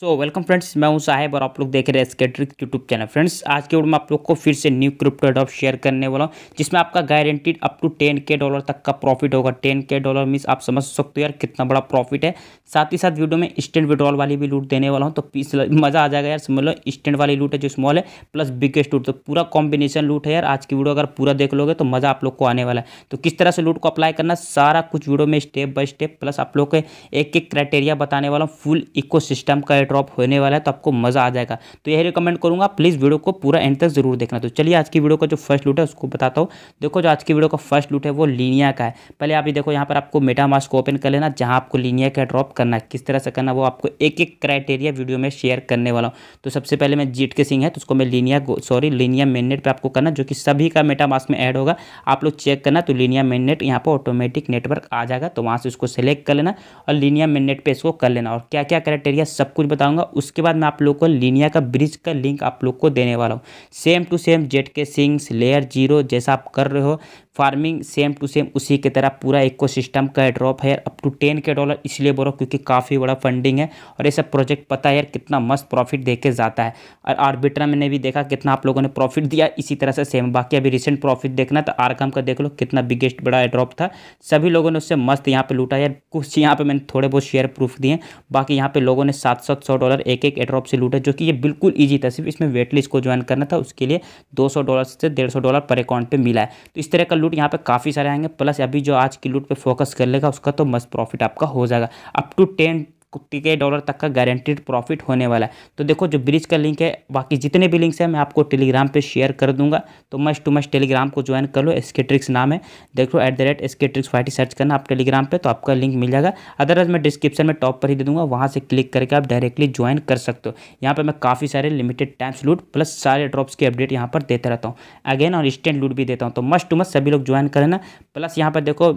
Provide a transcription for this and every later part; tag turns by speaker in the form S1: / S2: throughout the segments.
S1: so welcome friends मैं हूं साहेब और आप लोग देख रहे हैं स्केट्रिक यूट्यूब चैनल फ्रेंड्स आज के वीडियो में आप लोग को फिर से न्यू क्रिप्टो एडॉप शेयर करने वाला हूं जिसमें आपका guaranteed up to ten K dollar तक का प्रॉफिट होगा टेन के डॉलर मीन्स आप समझ सकते हो यार कितना बड़ा प्रॉफिट है साथ ही साथ वीडियो में स्टैंड विड्रॉल वाली भी लूट देने वाला हूँ तो पीस मज़ा आ जाएगा यार समझ लो स्टैंड वाली लूट है जो स्मॉल है प्लस बिगेस्ट लूट तो पूरा कॉम्बिनेशन लूट है यार आज की वीडियो अगर पूरा देख लोगे तो मज़ा आप लोग को आने वाला है तो किस तरह से लूट को अप्लाई करना सारा कुछ वीडियो में स्टेप बाय स्टेप प्लस आप लोग के एक एक क्राइटेरिया बताने वाला हूँ फुल इको सिस्टम का ड्रॉप होने वाला है तो आपको मज़ा आ जाएगा तो यही रिकमेंड करूंगा प्लीज़ वीडियो को पूरा एंड तक जरूर देखना तो चलिए आज की वीडियो का जो फर्स्ट लूट है उसको बताता हूँ देखो जो आज की वीडियो का फर्स्ट लूट है वो लीनिया का है पहले आप देखो यहाँ पर आपको मेटा मास्क को ओपन कर लेना जहाँ आपको लीनिया का ड्रॉप करना है किस तरह से करना वो आपको एक एक क्राइटेरिया वीडियो में शेयर करने वाला हूँ तो सबसे पहले मैं जीट के सिंह है तो उसको मैं लीनिया सॉरी लीनिया मेननेट पर आपको करना जो कि सभी का मेटा मास्क में एड होगा आप लोग चेक करना तो लीनिया मेननेट यहाँ पर ऑटोमेटिक नेटवर्क आ जाएगा तो वहाँ से उसको सेलेक्ट कर लेना और लीनिया मेननेट पर इसको कर लेना और क्या क्या क्राइटेरिया सब कुछ बताऊंगा उसके बाद मैं आप लोग को लीनिया का ब्रिज का लिंक आप लोग को देने वाला हूँ सेम टू सेम जेट के सिंग्स लेयर जीरो जैसा आप कर रहे हो फार्मिंग सेम टू सेम उसी की तरह पूरा इको सिस्टम का ड्रॉप है up to ten K dollar इसलिए बोलो क्योंकि काफ़ी बड़ा फंडिंग है और ये सब प्रोजेक्ट पता है यार कितना मस्त प्रॉफिट देके जाता है और आर्बिट्रा मैंने भी देखा कितना आप लोगों ने प्रॉफिट दिया इसी तरह से सेम बाकी अभी रिसेंट प्रॉफिट देखना तो आरकम का देख लो कितना बिगेस्ट बड़ा ड्रॉप था सभी लोगों ने उससे मस्त यहाँ पर लूटा यार कुछ यहाँ पर मैंने थोड़े बहुत शेयर प्रूफ दिए बाकी यहाँ पर लोगों ने सात सात सौ डॉलर एक एक एड्रॉप से लूटा जो कि ये बिल्कुल ईजी था सिर्फ इसमें वेट लिस्ट को ज्वाइन करना था उसके लिए दो डॉलर से डेढ़ डॉलर पर अकाउंट पर मिला है तो इस तरह का लूट यहाँ पे काफ़ी सारे आएंगे प्लस अभी जो आज की लूट पे फोकस कर लेगा उसका तो मस्त प्रॉफिट आपका हो जाएगा up to ten K dollar तक का गारंटीड प्रॉफिट होने वाला है तो देखो जो ब्रिज का लिंक है बाकी जितने भी लिंक्स हैं मैं आपको टेलीग्राम पे शेयर कर दूंगा तो मस्ट टू मस्ट टेलीग्राम को ज्वाइन कर लो एसके ट्रिक्स नाम है देखो एट द रेट सर्च करना आप टेलीग्राम पर तो आपका लिंक मिल जाएगा अदरवाइज मैं डिस्क्रिप्शन में टॉप पर ही दे दूँगा वहाँ से क्लिक करके आप डायरेक्टली ज्वाइन कर सकते हो यहाँ पर मैं काफ़ी सारे लिमिटेड टाइम्स लूट प्लस सारे ड्रॉप्स की अपडेट यहाँ पर देते रहता हूँ अगेन और इंस्टेंट लूट भी देता हूँ तो मस्ट टू मस्ट सभी लोग ज्वाइन करना प्लस यहाँ पर देखो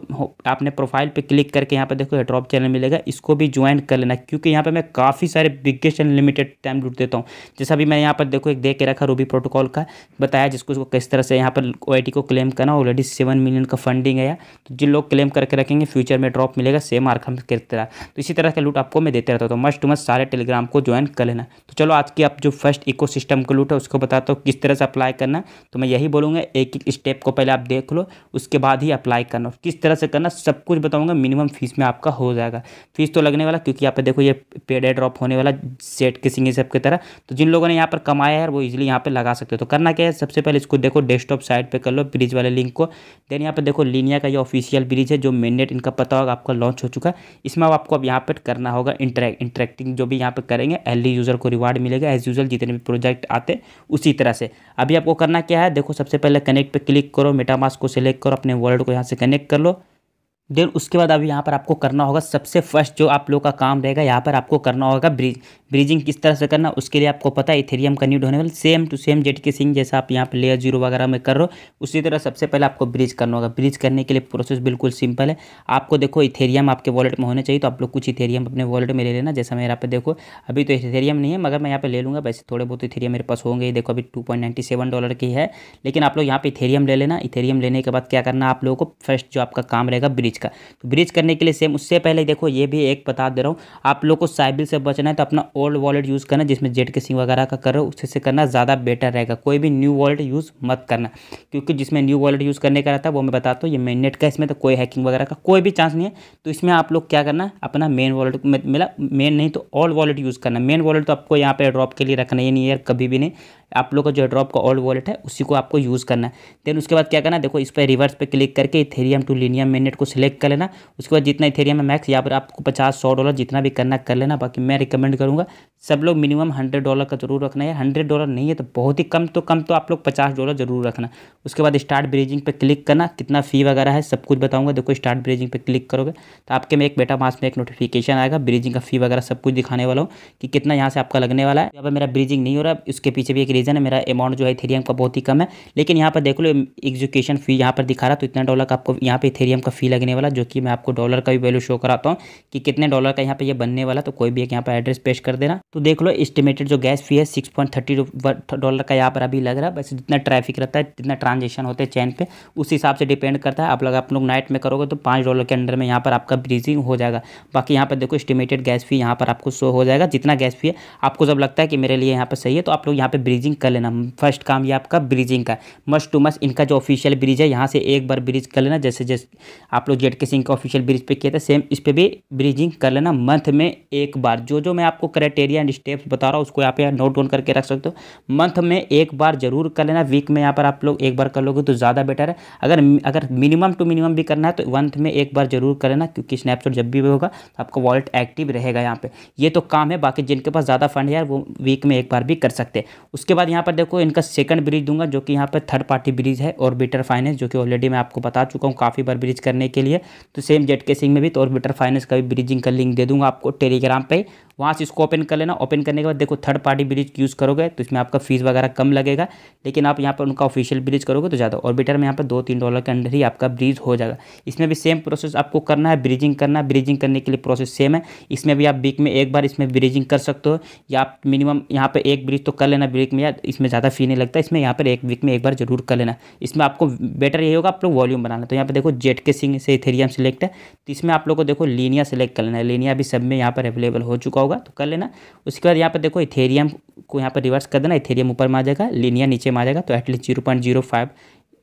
S1: आपने प्रोफाइल पर क्लिक करके यहाँ पर देखो ड्रॉप चैनल मिलेगा इसको भी ज्वाइन कर लेना लेना है क्योंकि यहाँ पर मैं काफ़ी सारे बिगेस्ट एंड लिमिटेड टाइम लूट देता हूँ जैसा अभी मैं यहाँ पर देखो एक देख के रखा रूबी प्रोटोकॉल का बताया जिसको उसको किस तरह से यहाँ पर ओ को क्लेम करना ऑलरेडी सेवन मिलियन का फंडिंग है तो जिन लोग क्लेम करके रखेंगे फ्यूचर में ड्रॉप मिलेगा सेम आर्खम की तरह तो इसी तरह का लूट आपको मैं देते रहता हूँ मस्ट टू मस्ट सारे टेलीग्राम को ज्वाइन कर लेना तो चलो आज की आप जो फर्स्ट इको सिस्टम का लूट है उसको बताता हूँ किस तरह से अप्लाई करना तो मैं यही बोलूँगा एक एक स्टेप को पहले आप देख लो उसके बाद ही अप्लाई करना किस तरह से करना सब कुछ बताऊँगा मिनिमम फीस में आपका हो जाएगा फीस तो लगने वाला क्योंकि आप पे देखो ये पेड है ड्रॉप होने वाला सेट किसिंग ये सब की तरह तो जिन लोगों ने यहाँ पर कमाया है वो इजीली यहाँ पे लगा सकते हो तो करना क्या है सबसे पहले इसको देखो डेस्कटॉप साइड पे कर लो ब्रिज वाले लिंक को देन यहाँ पर देखो लीनिया का ये ऑफिशियल ब्रिज है जो मेननेट इनका पता होगा आपका लॉन्च हो चुका है इसमें अब आपको अब यहाँ पर करना होगा इंटरेक्ट इंटरेक्टिंग जो भी यहाँ पर करेंगे एर्ली यूज़र को रिवार्ड मिलेगा एज यूजल जितने भी प्रोजेक्ट आते उसी तरह से अभी आपको करना क्या है देखो सबसे पहले कनेक्ट पर क्लिक करो मेटामास को सिलेक्ट करो अपने वर्ल्ड को यहाँ से कनेक्ट कर लो देन उसके बाद अभी यहाँ पर आपको करना होगा सबसे फर्स्ट जो आप लोग का काम रहेगा यहाँ पर आपको करना होगा ब्रिज ब्रिजिंग किस तरह से करना उसके लिए आपको पता है इथेरियम का न्यूड होने वाला सेम टू सेम जेट के सिंह जैसा आप यहाँ पर लेयर जीरो वगैरह में कर रहे हो उसी तरह सबसे पहले आपको ब्रिज करना होगा ब्रिज करने के लिए प्रोसेस बिल्कुल सिंपल है आपको देखो इथेरियम आपके वॉलेट में होने चाहिए तो आप लोग कुछ इथेरियम अपने वॉलेट में ले लेना जैसा मैं यहाँ पर देखो अभी तो इथेरियम नहीं है मगर मैं यहाँ पर ले लूँगा वैसे थोड़े बहुत इथेरियम मेरे पास होंगे देखो अभी टू डॉलर की है लेकिन आप लोग यहाँ पर इथेरियम ले लेना इथेरियम लेने के बाद क्या करना आप लोगों को फर्स्ट जो आपका काम रहेगा ब्रिज का तो ब्रिज करने के लिए सेम उससे पहले देखो ये भी एक बता दे रहा हूँ आप लोग को साइबिल से बचना है तो अपना ओल्ड वॉलेट यूज़ करना जिसमें जेट के सिंह वगैरह का करो उससे करना ज़्यादा बेटर रहेगा कोई भी न्यू वॉलेट यूज़ मत करना क्योंकि जिसमें न्यू वॉलेट यूज़ करने का रहता है वो मैं बताता हूँ ये मेननेट का इसमें तो कोई हैकिंग वगैरह का कोई भी चांस नहीं है तो इसमें आप लोग क्या करना अपना मेन वॉलेट मिला मेन नहीं तो ओल्ड वॉलेट यूज़ करना मेन वॉलेट तो आपको यहाँ पर ड्रॉप के लिए रखना ही नहीं है कभी भी नहीं आप लोग का जो ड्रॉप का ओल्ड वॉलेट है उसी को आपको यूज़ करना है देन उसके बाद क्या करना देखो इस पर रिवर्स पे क्लिक करके इथेरियम टू लिनियम मेनेट को सिलेक्ट कर लेना उसके बाद जितना इथेरियम है मैक्स या फिर आपको पचास सौ डॉलर जितना भी करना कर लेना बाकी मैं रिकमेंड करूँगा सब लोग मिनिमम हंड्रेड डॉलर का जरूर रखना है हंड्रेड डॉलर नहीं है तो बहुत ही कम तो कम तो आप लोग पचास डॉलर जरूर रखना उसके बाद स्टार्ट ब्रिजिंग पर क्लिक करना कितना फ़ी वगैरह है सब कुछ बताऊँगा देखो स्टार्ट ब्रिजिंग पर क्लिक करोगे तो आपके में एक बेटा मास में एक नोटिफिकेशन आएगा ब्रीजिंग का फ़ी वगैरह सब कुछ दिखाने वाला हूँ कि कितना यहाँ से आपका लगने वाला है यहाँ पर मेरा ब्रीजिंग नहीं हो रहा उसके पीछे भी एक रीज़न है मेरा अमाउंट जो है थेरियम का बहुत ही कम है लेकिन यहाँ पर देख लो एजुकेशन फी यहाँ पर दिखा रहा तो इतना डॉलर का आपको यहाँ पे थेरियम का फी लगने वाला जो कि मैं आपको डॉलर का भी वैल्यू शो कराता हूँ कि कितने डॉलर का यहाँ पर यह बनने वाला तो कोई भी एक यहाँ पर एड्रेस पेश कर देना तो देख लो एस्टिमेटेड जो गैस फी है सिक्स डॉलर का यहाँ पर अभी लग रहा है बस जितना ट्रैफिक रहता है जितना ट्रांजेक्शन होते हैं चैन पर उस हिसाब से डिपेंड करता है आप लोग आप लोग नाइट में करोगे तो पाँच डॉलर के अंडर में यहाँ पर आपका ब्रीजिंग हो जाएगा बाकी यहाँ पर देखो एस्टिमेटेड गैस फी यहाँ पर आपको शो हो जाएगा जितना गैस फी है आपको जब लगता है कि मेरे लिए यहाँ पर सही है तो आप लोग यहाँ पर ब्रीजिंग ब्रिजिंग कर लेना फर्स्ट काम ये आपका ब्रिजिंग का मस्ट टू मस्ट इनका जो ऑफिशियल ब्रिज है यहाँ से एक बार ब्रिज कर लेना जैसे जैसे आप लोग जेड के सिंह का ऑफिशियल ब्रिज पे किया था सेम इस पर भी ब्रिजिंग कर लेना मंथ में एक बार जो जो मैं आपको क्राइटेरिया एंड स्टेप्स बता रहा हूँ उसको यहाँ पे नोट डाउन करके रख सकते हो मंथ में एक बार जरूर कर लेना वीक में यहाँ पर आप लोग एक बार कर लोगे तो ज़्यादा बेटर है अगर अगर मिनिमम टू मिनिमम भी करना है तो मंथ में एक बार जरूर कर लेना क्योंकि स्नैपशॉट जब भी होगा तो आपका वॉलेट एक्टिव रहेगा यहाँ पर ये तो काम है बाकी जिनके पास ज़्यादा फंड है यार वो वीक में एक बार भी कर सकते हैं उसके बाद यहाँ पर देखो इनका सेकंड ब्रिज दूंगा जो कि यहाँ पर थर्ड पार्टी ब्रिज है ऑर्बिटर फाइनेंस जो कि ऑलरेडी मैं आपको बता चुका हूँ काफ़ी बार ब्रिज करने के लिए तो सेम जेट के सिंह में भी तो ऑर्बिटर फाइनेंस का भी ब्रिजिंग का लिंक दे दूंगा आपको टेलीग्राम पर वहाँ से इसको ओपन कर लेना ओपन करने के बाद देखो थर्ड पार्टी ब्रिज यूज़ करोगे तो इसमें आपका फीस वगैरह कम लगेगा लेकिन आप यहाँ पर उनका ऑफिशियल ब्रिज करोगे तो ज़्यादा और बेटर में यहाँ पर दो तीन डॉलर के अंदर ही आपका ब्रिज हो जाएगा इसमें भी सेम प्रोसेस आपको करना है ब्रिजिंग करना है ब्रिजिंग करने के लिए प्रोसेस सेम है इसमें भी आप वीक में एक बार इसमें ब्रिजिंग कर सकते हो या आप मिनिमम यहाँ पर एक ब्रिज तो कर लेना ब्रिक में या इसमें ज़्यादा फी नहीं लगता इसमें यहाँ पर एक वीक में एक बार जरूर कर लेना इसमें आपको बेटर ये होगा आप लोग वॉल्यूम बनाना तो यहाँ पर देखो जेट के सिंह से इथेरियम सेलेक्ट है तो इसमें आप लोग को देखो लीनिया सेलेक्ट कर लेना है लीनिया भी सब में यहाँ पर अवेलेबल हो चुका होगा होगा तो कर लेना उसके बाद यहाँ पर देखो इथेरियम को यहाँ पर रिवर्स कर देना इथेरियम ऊपर में आ जाएगा लिनिया नीचे में आ जाएगा तो at least zero point zero five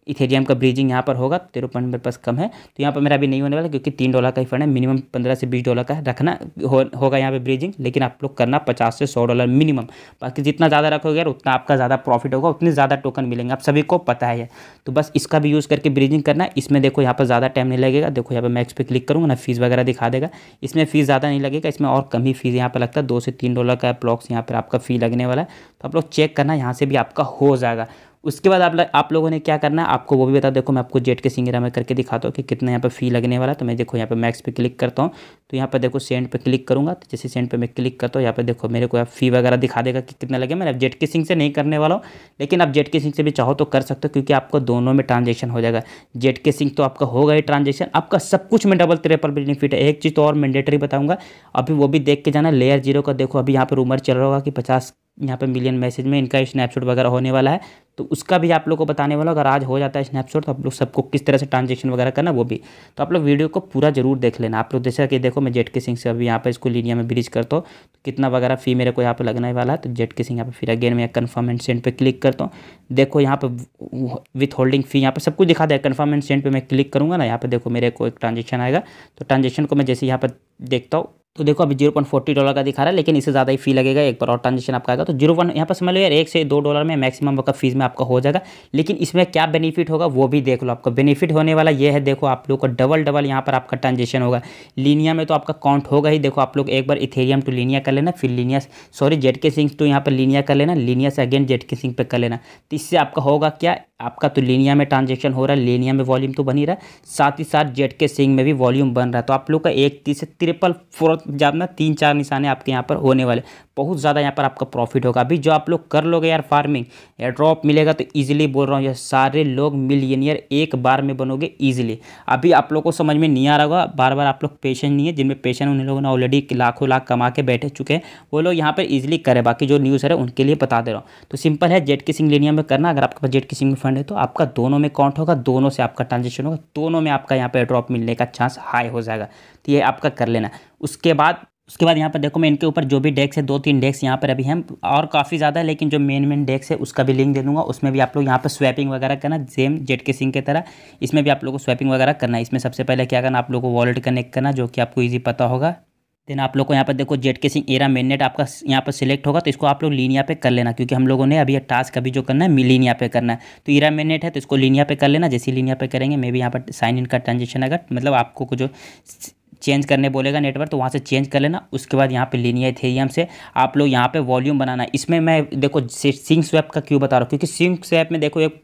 S1: Ethereum का ब्रीजिंग यहाँ पर होगा तेरह पॉइंट मेरे पास कम है तो यहाँ पर मेरा अभी नहीं होने वाला क्योंकि तीन डॉलर का ही फंड है मिनिमम पंद्रह से बीस डॉलर का रखना हो, होगा यहाँ पर ब्रीजिंग लेकिन आप लोग करना पचास से सौ डॉलर मिनिमम बाकी जितना ज़्यादा रखोगे यार उतना आपका ज़्यादा प्रॉफिट होगा उतने ज़्यादा टोकन मिलेंगे आप सभी को पता है तो बस इसका भी यूज़ करके ब्रीजिंग करना इसमें देखो यहाँ पर ज़्यादा टाइम नहीं लगेगा देखो यहाँ पर मैक्स पे क्लिक करूँगा ना फीस वगैरह दिखा देगा इसमें फीस ज़्यादा नहीं लगेगा इसमें और कम ही फीस यहाँ पर लगता है दो से तीन डॉलर का ब्लॉक्स यहाँ पर आपका फ़ी लगने वाला है तो आप लोग चेक करना यहाँ से भी आपका हो जाएगा उसके बाद आप ल, आप लोगों ने क्या करना है आपको वो भी बता देखो मैं आपको जेट के सिंगरा में करके दिखाता हूँ कि कितना यहाँ पर फ़ी लगने वाला तो मैं देखो यहाँ पर मैक्स पे क्लिक करता हूँ तो यहाँ पर देखो सेंड पे क्लिक करूँगा तो जैसे सेंड पे मैं क्लिक करता हूँ यहाँ पर देखो मेरे को आप फ़ी वगैरह दिखा देगा कि कितना लगेगा मैं अब जेट के सिंह से नहीं करने वाला हूँ लेकिन आप जेट के सिंह से भी चाहो तो कर सकते हो क्योंकि आपको दोनों में ट्रांजेक्शन हो जाएगा जेट के सिंह तो आपका होगा ही ट्रांजेक्शन आपका सब कुछ में डबल ट्रिपल बेनिफिट है एक चीज़ तो और मैंडेटरी बताऊँगा अभी वो भी देख के जाना लेयर जीरो का देखो अभी यहाँ पर उमर चल रहा होगा कि पचास यहाँ पे मिलियन मैसेज में इनका स्नैपशॉट वगैरह होने वाला है तो उसका भी आप लोग को बताने वाला अगर आज हो जाता है स्नैपशॉट तो आप लोग सबको किस तरह से ट्रांजेक्शन वगैरह करना वो भी तो आप लोग वीडियो को पूरा जरूर देख लेना आप लोग जैसा कि देखो मैं जेट के सिंह से अभी यहाँ पर इसको लीनिया में ब्रिज करता हूँ तो कितना वगैरह फी मेरे को यहाँ पर लगने वाला है तो जेट के सिंह यहाँ पर फिर अगेन मैं कन्फर्म एंड सेंड पर क्लिक करता हूँ देखो यहाँ पर विथ होल्डिंग फी यहाँ पर सब कुछ दिखा दे कन्फर्म एंड सेंड पर मैं क्लिक करूँगा ना यहाँ पर देखो मेरे को एक ट्रांजेक्शन आएगा तो ट्रांजेक्शन को मैं जैसे यहाँ पर देखता हूँ तो देखो अभी जीरो पॉइंट फोर्टी डॉलर का दिखा रहा है लेकिन इससे ज़्यादा ही फी लगेगा एक बार और ट्रांजेक्शन आपका आएगा तो जीरो पॉइंट यहाँ पर समझ लो यार एक से दो डॉलर में मैक्सिमम आपका फीस में आपका हो जाएगा लेकिन इसमें क्या बेनिफिट होगा वो भी देख लो आपका बेनिफिट होने वाला ये है देखो आप लोग का डबल डबल यहाँ पर आपका ट्रांजेक्शन होगा लीनिया में तो आपका काउंट होगा ही देखो आप लोग एक बार इथेरियम टू लीनिया कर लेना फिर लीनिया सॉरी जेट के सिंह टू यहाँ पर लीनिया कर लेना लीनिया से अगेन जेट के सिंह पर कर लेना तो इससे आपका होगा क्या आपका तो लीनिया में ट्रांजेक्शन हो रहा है लीनिया में वॉल्यूम तो बन ही रहा है साथ ही साथ जेट के सिंह में भी वॉल्यूम बन रहा है तो आप लोग का एक तीस से ट्रिपल फोर्थ जापना तीन चार निशाने आपके यहाँ पर होने वाले बहुत ज़्यादा यहाँ पर आपका प्रॉफिट होगा अभी जो आप लोग कर लोगे यार फार्मिंग या ड्रॉप मिलेगा तो ईजिली बोल रहा हूँ यार सारे लोग मिलियनियर एक बार में बनोगे ईजिली अभी आप लोगों को समझ में नहीं आ रहा होगा बार बार आप लोग पेशेंट नहीं है जिनमें पेशेंट उन लोगों ने ऑलरेडी लाखों लाख कमा के बैठे चुके हैं वो लोग यहाँ पर ईजिली करें बाकी जो न्यूज़ है उनके लिए बता दे रहा हूँ तो सिंपल है जेट किसिंग लेनिया में करना अगर आपके पास जेट किसिंग सिंह फंड है तो आपका दोनों में अकाउंट होगा दोनों से आपका ट्रांजेक्शन होगा दोनों में आपका यहाँ पर ड्रॉप मिलने का चांस हाई हो जाएगा तो ये आपका कर लेना उसके बाद उसके बाद यहाँ पर देखो मैं इनके ऊपर जो भी डेस्क है दो तीन डेस्क यहाँ पर अभी हैं और काफ़ी ज़्यादा है लेकिन जो मेन मेन डेस्क है उसका भी लिंक दे दूँगा उसमें भी आप लोग यहाँ पर स्वैपिंग वगैरह करना सेम जेट के सिंह के तरह इसमें भी आप लोगों को स्वैपिंग वगैरह करना है इसमें सबसे पहले क्या करना आप लोग को वॉलेट कनेक्ट करना जो कि आपको ईजी पता होगा देन आप लोग को यहाँ पर देखो जेट के सिंह एरा मेननेट आपका यहाँ पर सिलेक्ट होगा तो इसको आप लोग लीनिया पे कर लेना क्योंकि हम लोगों ने अभी टास्क अभी जो करना है लीनिया पे करना है तो एरा मेननेट है तो इसको लीनिया पे कर लेना जैसे लीनिया पे करेंगे मे भी यहाँ पर साइन इन का ट्रांजेक्शन अगर मतलब आपको जो चेंज करने बोलेगा नेटवर्क तो वहाँ से चेंज कर लेना उसके बाद यहाँ पे लीनियर थेरियम से आप लोग यहाँ पे वॉल्यूम बनाना इसमें मैं देखो सिंक स्वैप का क्यों बता रहा हूँ क्योंकि सिंक स्वैप में देखो एक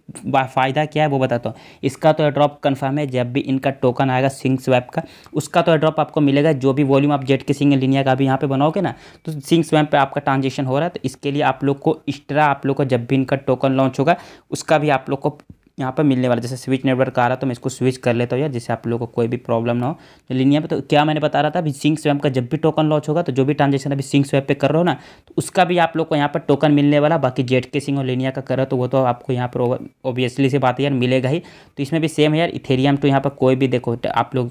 S1: फ़ायदा क्या है वो बताता हूँ इसका तो एड्रॉप कन्फर्म है जब भी इनका टोकन आएगा सिंक स्वैप का उसका तो एड्रॉप आपको मिलेगा जो भी वॉल्यूम आप जेट के सिंग लीनियर का भी यहाँ पर बनाओगे ना तो सिंक स्वैप पर आपका ट्रांजेक्शन हो रहा है तो इसके लिए आप लोग को एक्स्ट्रा आप लोग को जब भी इनका टोकन लॉन्च होगा उसका भी आप लोग को यहाँ पर मिलने वाला जैसे स्विच नेटवर्क आ रहा तो मैं इसको स्विच कर लेता हूँ यार जिससे आप लोगों को कोई भी प्रॉब्लम ना हो तो लिनियर पे तो क्या मैंने बता रहा था अभी सिंक स्वैप का जब भी टोकन लॉन्च होगा तो जो भी ट्रांजेक्शन अभी सिंक स्वैप पे कर रहे हो ना तो उसका भी आप लोग को यहाँ पर टोकन मिलने वाला बाकी जेट के सिंह और लिनिया का करो तो वो तो आपको यहाँ पर ओबियसली से बात यार मिलेगा ही तो इसमें भी सेम है यार इथेरियम टू तो यहाँ पर कोई भी देखो तो आप लोग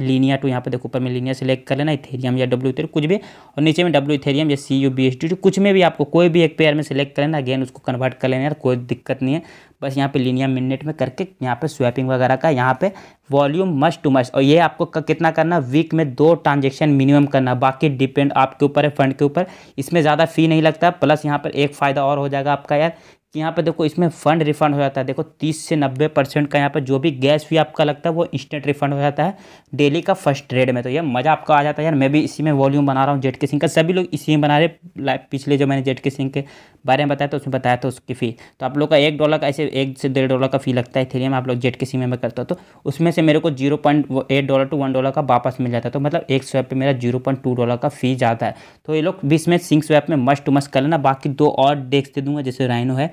S1: लीनिया टू तो यहाँ पर देखो ऊपर में लीनिया सेलेक्ट कर लेना इथेरियम या डब्ल्यू इथेरियम कुछ भी और नीचे में डब्ल्यू इथेरियम या C U B S T कुछ में भी आपको कोई भी एक पेयर में सेलेक्ट कर लेना अगेन उसको कन्वर्ट कर लेना यार कोई दिक्कत नहीं है बस यहाँ पे लिनियर मिनट में करके यहाँ पे स्वैपिंग वगैरह का यहाँ पे वॉल्यूम मस्ट टू मस्ट और ये आपको कितना करना वीक में दो ट्रांजेक्शन मिनिमम करना बाकी डिपेंड आपके ऊपर है फंड के ऊपर इसमें ज़्यादा फ़ी नहीं लगता प्लस यहाँ पर एक फ़ायदा और हो जाएगा आपका यार कि यहाँ पे देखो इसमें फंड रिफंड हो जाता है देखो 30 से 90 परसेंट का यहाँ पे जो भी गैस फी आपका लगता है वो इंस्टेंट रिफंड हो जाता है डेली का फर्स्ट ट्रेड में तो ये मज़ा आपका आ जाता है यार मैं भी इसी में वॉल्यूम बना रहा हूँ जेट के सिंह का सभी लोग इसी में बना रहे पिछले जो मैंने जेट के सिंह के बारे में बताया था उसमें बताया था उसकी फ़ी तो आप लोग का एक डॉलर का ऐसे एक से डेढ़ डॉलर का फ़ी लगता है थेरियम आप लोग जेट के सिंह में करता हूँ तो उसमें से मेरे को zero point eight dollar to one dollar का वापस मिल जाता है तो मतलब एक स्वैप पर मेरा जीरो पॉइंट टू डॉलर का फ़ी जाता है तो ये लोग बीस में सिंह स्वैप में मस्ट टू मस्ट कर लेना बाकी दो और डेस्क दे दूंगा जैसे राइनो है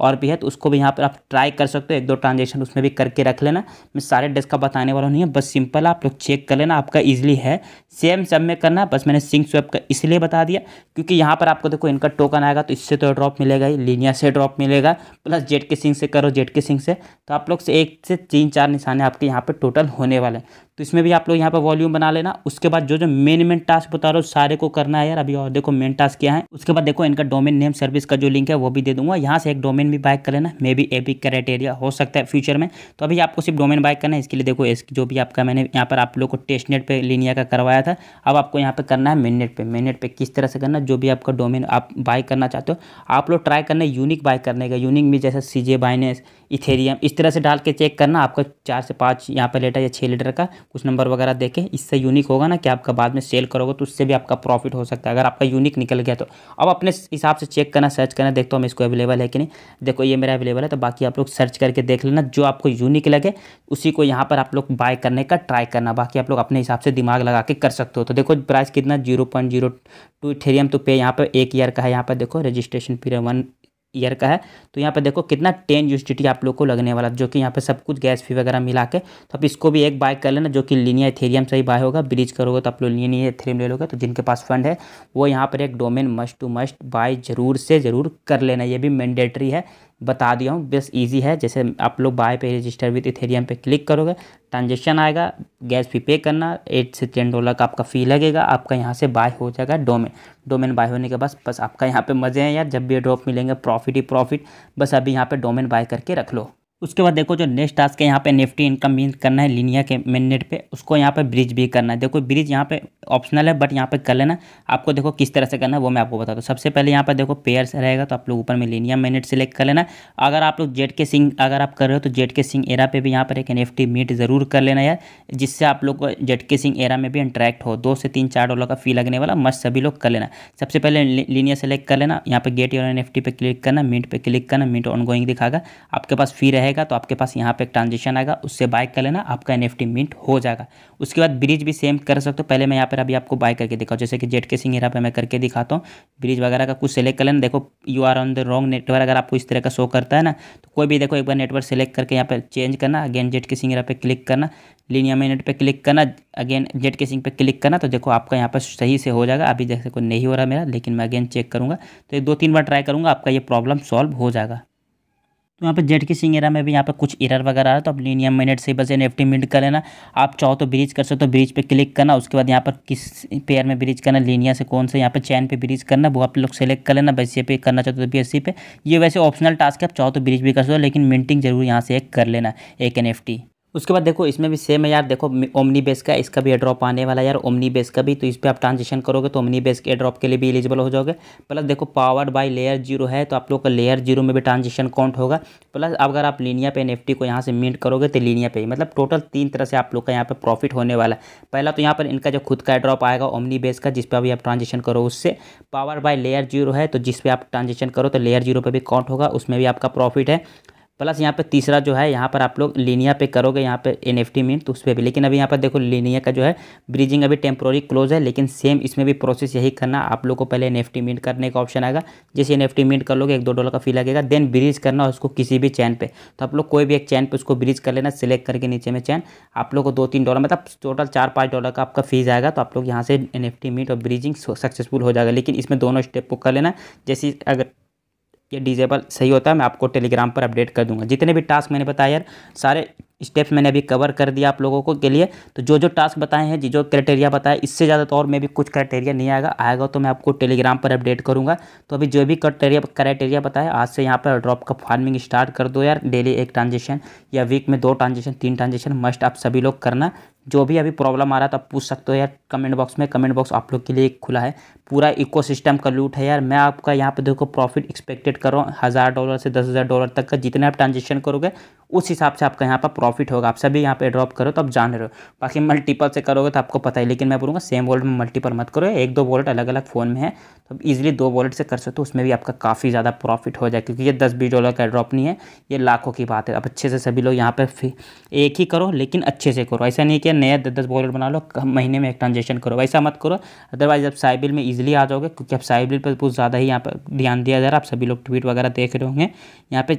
S1: और भी है तो उसको भी यहाँ पर आप ट्राई कर सकते हो एक दो ट्रांजेक्शन उसमें भी करके रख लेना मैं सारे डेस्क का बताने वाला नहीं है बस सिंपल आप लोग चेक कर लेना आपका ईजिली है सेम सब में करना बस मैंने सिंक स्वेप का इसलिए बता दिया क्योंकि यहाँ पर आपको देखो इनका टोकन आएगा तो इससे तो ड्रॉप मिलेगा ही लीनिया से ड्रॉप मिलेगा प्लस जेट के सिंह से करो जेट के सिंह से तो आप लोग से एक से तीन चार निशाने आपके यहाँ पर टोटल होने वाले हैं तो इसमें भी आप लोग यहाँ पर वॉल्यूम बना लेना उसके बाद जो जो मेन मेन टास्क बता रहे हो सारे को करना है यार अभी और देखो मेन टास्क क्या है उसके बाद देखो इनका डोमेन नेम सर्विस का जो लिंक है वो भी दे दूंगा यहाँ से एक डोमेन डोमेन भी बाइक कर लेना maybe A B criteria हो सकता है फ्यूचर में तो अभी आपको सिर्फ डोमेन बाइक करना है इसके लिए देखो इस जो भी आपका मैंने यहाँ पर आप लोग को टेस्ट नेट पर लिनिया का करवाया था अब आपको यहाँ पर करना है मेन नेट पर मेन नेट पर किस तरह से करना जो भी आपका डोमेन आप बाइक करना चाहते हो आप लोग ट्राई करना यूनिक बाइक करने का यूनिक में जैसे सी जे इथेरियम इस तरह से डाल के चेक करना आपका चार से पाँच यहाँ पर लेटर या छः लीटर का कुछ नंबर वगैरह देखें इससे यूनिक होगा ना कि आपका बाद में सेल करोगे तो उससे भी आपका प्रॉफिट हो सकता है अगर आपका यूनिक निकल गया तो अब अपने हिसाब से चेक करना सर्च करना देखता हूँ इसको अवेलेबल है कि नहीं देखो ये मेरा अवेलेबल है तो बाकी आप लोग सर्च करके देख लेना जो आपको यूनिक लगे उसी को यहाँ पर आप लोग बाय करने का ट्राई करना बाकी आप लोग अपने हिसाब से दिमाग लगा के कर सकते हो तो देखो प्राइस कितना zero point zero two Ethereum तो पे यहाँ पर एक ईयर का है यहाँ पर देखो रजिस्ट्रेशन पीरियड वन ईयर का है तो यहाँ पर देखो कितना टेन यूनिवर्सिटी आप लोग को लगने वाला जो कि यहाँ पर सब कुछ गैस फी वगैरह मिला के तो आप इसको भी एक बाय कर लेना जो कि लीनिया थेरियम से ही बाय होगा ब्रिज करोगे तो आप लोग लीनिया थेरियम ले लोगे तो जिनके पास फंड है वो यहाँ पर एक domain must to must buy जरूर से ज़रूर कर लेना ये भी मैंडेटरी है बता दिया हूँ बस ईजी है जैसे आप लोग बाय पे रजिस्टर विद इथेरियम पे क्लिक करोगे ट्रांजेक्शन आएगा गैस फी पे करना एट से टेन डॉलर का आपका फ़ी लगेगा आपका यहाँ से बाय हो जाएगा डोमेन डोमेन बाय होने के बाद बस आपका यहाँ पे मज़े हैं यार जब भी ड्रॉप मिलेंगे प्रॉफिट ही प्रॉफिट बस अभी यहाँ पे डोमेन बाय करके रख लो उसके बाद देखो जो नेक्स्ट टास्क है यहाँ पे निफ्टी इनकम मीन करना है लिनिया के मेन नेट पे उसको यहाँ पे ब्रिज भी करना है देखो ब्रिज यहाँ पे ऑप्शनल है बट यहाँ पे कर लेना आपको देखो किस तरह से करना है वो मैं आपको बताता हूँ सबसे पहले यहाँ पे देखो पेयर्स रहेगा तो आप लोग ऊपर में लिनिया मेनेट सेलेक्ट कर लेना अगर आप लोग जेट के सिंह अगर आप कर रहे हो तो जेट के सिंह एरा पर भी यहाँ पर एक एन मीट ज़रूर कर लेना यार जिससे आप लोग को जेट के सिंह एरा में भी इंट्रैक्ट हो दो से तीन चार डॉलर का फी लगने वाला मस्त सभी लोग कर लेना सबसे पहले लिनिया सेलेक्ट कर लेना यहाँ पर गेट एन एफ पे क्लिक करना मीट पर क्लिक करना मीट ऑन दिखागा आपके पास फी रहे रहेगा तो आपके पास यहाँ पे एक ट्रांजेक्शन आएगा उससे बाय कर लेना आपका एन मिंट हो जाएगा उसके बाद ब्रिज भी सेम कर सकते हो पहले मैं यहाँ पर अभी आपको बाय करके दिखाऊँ जैसे कि जेट के सिंह यहाँ पर मैं करके दिखाता हूँ ब्रिज वगैरह का कुछ सेलेक्ट कर लेना देखो you are on the wrong network अगर आपको इस तरह का शो करता है ना तो कोई भी देखो एक बार नेटवर्क सेलेक्ट करके यहाँ पर चेंज करना अगेन जेट के सिंह यहाँ पर क्लिक करना लीनियर मिनट पर क्लिक करना अगेन जेट सिंह पर क्लिक करना तो देखो आपका यहाँ पर सही से हो जाएगा अभी जैसे कोई नहीं हो रहा मेरा लेकिन मैं अगेन चेक करूँगा तो दो तीन बार ट्राई करूँगा आपका ये प्रॉब्लम सॉल्व हो जाएगा तो यहाँ पे जेड की सिंग एरा में भी यहाँ पे कुछ एरर वगैरह आ रहा है तो आप लीनियम मिनट से बस एन एफ टी मिनट कर लेना आप चाहो तो ब्रिज कर सकते हो तो ब्रिज पे क्लिक करना उसके बाद यहाँ पर किस पेयर में ब्रिज करना लीनिया से कौन से यहाँ पे चैन पे ब्रिज करना वो आप लोग सेलेक्ट कर लेना बस ये पे करना चाहते हो तो बी पे ये वैसे ऑप्शनल टास्क है आप चाहो तो ब्रिज भी कर सकते हो लेकिन मिनटिंग जरूर यहाँ से एक कर लेना एक एन एफ टी उसके बाद देखो इसमें भी सेम है यार देखो ओमनी बेस का इसका भी एड्रॉप आने वाला है यार ओमनी बेस का भी तो इस पर आप ट्रांजेक्शन करोगे तो ओमनी बेस के एड्रॉप के लिए भी एलिजिबल हो जाओगे प्लस देखो पावर्ड बाय लेयर जीरो है तो आप लोग का लेयर जीरो में भी ट्रांजेक्शन काउंट होगा प्लस अगर आप लीनिया पे एन को यहाँ से मीट करोगे तो लीनिया पे मतलब टोटल तीन तरह से आप लोग का यहाँ पर प्रॉफिट होने वाला है पहला तो यहाँ पर इनका जो खुद का एड्रॉप आएगा ओमनी बेस का जिस पर अभी आप ट्रांजेक्शन करो उससे पावर बाय लेयर जीरो है तो जिस पर आप ट्रांजेक्शन करो तो लेयर जीरो पर भी काउंट होगा उसमें भी आपका प्रॉफिट है प्लस यहाँ पे तीसरा जो है यहाँ पर आप लोग लीनिया पे करोगे यहाँ पे एन एफ मीन तो उस पर भी लेकिन अभी यहाँ पर देखो लीनिया का जो है ब्रिजिंग अभी टेम्प्रोरी क्लोज है लेकिन सेम इसमें भी प्रोसेस यही करना आप लोग को पहले एन एफ मीट करने का ऑप्शन आएगा जैसे एन एफ मीट कर लोगे एक दो डॉलर का फी लगेगा देन ब्रिज करना उसको किसी भी चैन पर तो आप लोग कोई भी एक चैन पर उसको ब्रिज कर लेना सिलेक्ट करके नीचे में चैन आप लोग को दो तीन डॉलर मतलब टोटल चार पाँच डॉलर का आपका फीस आएगा तो आप लोग यहाँ से एन एफ मीट और ब्रिजिंग सक्सेसफुल हो जाएगा लेकिन इसमें दोनों स्टेप को कर लेना जैसे अगर ये डिजेबल सही होता है मैं आपको टेलीग्राम पर अपडेट कर दूंगा जितने भी टास्क मैंने बताया यार सारे स्टेप्स मैंने अभी कवर कर दिया आप लोगों को के लिए तो जो जो टास्क बताए हैं जो क्राइटेरिया बताया इससे ज़्यादा तो और मे भी कुछ क्राइटेरिया नहीं आएगा आएगा तो मैं आपको टेलीग्राम पर अपडेट करूँगा तो अभी जो भी क्राइटेरिया क्राइटेरिया बताया आज से यहाँ पर ड्रॉप का फार्मिंग स्टार्ट कर दो यार डेली एक ट्रांजेक्शन या वीक में दो ट्रांजेक्शन तीन ट्रांजेक्शन मस्ट आप सभी लोग करना जो भी अभी प्रॉब्लम आ रहा था पूछ सकते हो यार कमेंट बॉक्स में कमेंट बॉक्स आप लोग के लिए खुला है पूरा इकोसिस्टम का लूट है यार मैं आपका यहाँ पे देखो प्रॉफिट एक्सपेक्टेड कर रहा हूँ हज़ार डॉलर से दस हज़ार डॉलर तक का जितने आप ट्रांजेक्शन करोगे उस हिसाब से आपका यहाँ पर प्रॉफिट होगा आप सभी यहाँ पर ड्रॉप करो तो आप जान रहे हो बाकी मल्टीपल से करोगे तो आपको पता ही लेकिन मैं बोलूँगा सेम वॉलेट में मल्टीपल मत करो एक दो वॉलेट अलग अलग फ़ोन में है तो ईजिली दो वॉलेट से कर सकते हो उसमें भी आपका काफ़ी ज़्यादा प्रॉफिट हो जाए क्योंकि ये दस बीस डॉलर का ड्रॉप नहीं है ये लाखों की बात है अब अच्छे से सभी लोग यहाँ पर एक ही करो लेकिन अच्छे से करो ऐसा नहीं कि नया दस दस बॉलर बना लो महीने में एक ट्रांजेक्शन करो वैसा मत करो अदरवाइज आप साइबिल में इजिली आ जाओगे क्योंकि आप साइबिल पर बहुत ज़्यादा ही यहाँ पर ध्यान दिया जा रहा है आप सभी लोग ट्वीट वगैरह देख रहे होंगे यहाँ पे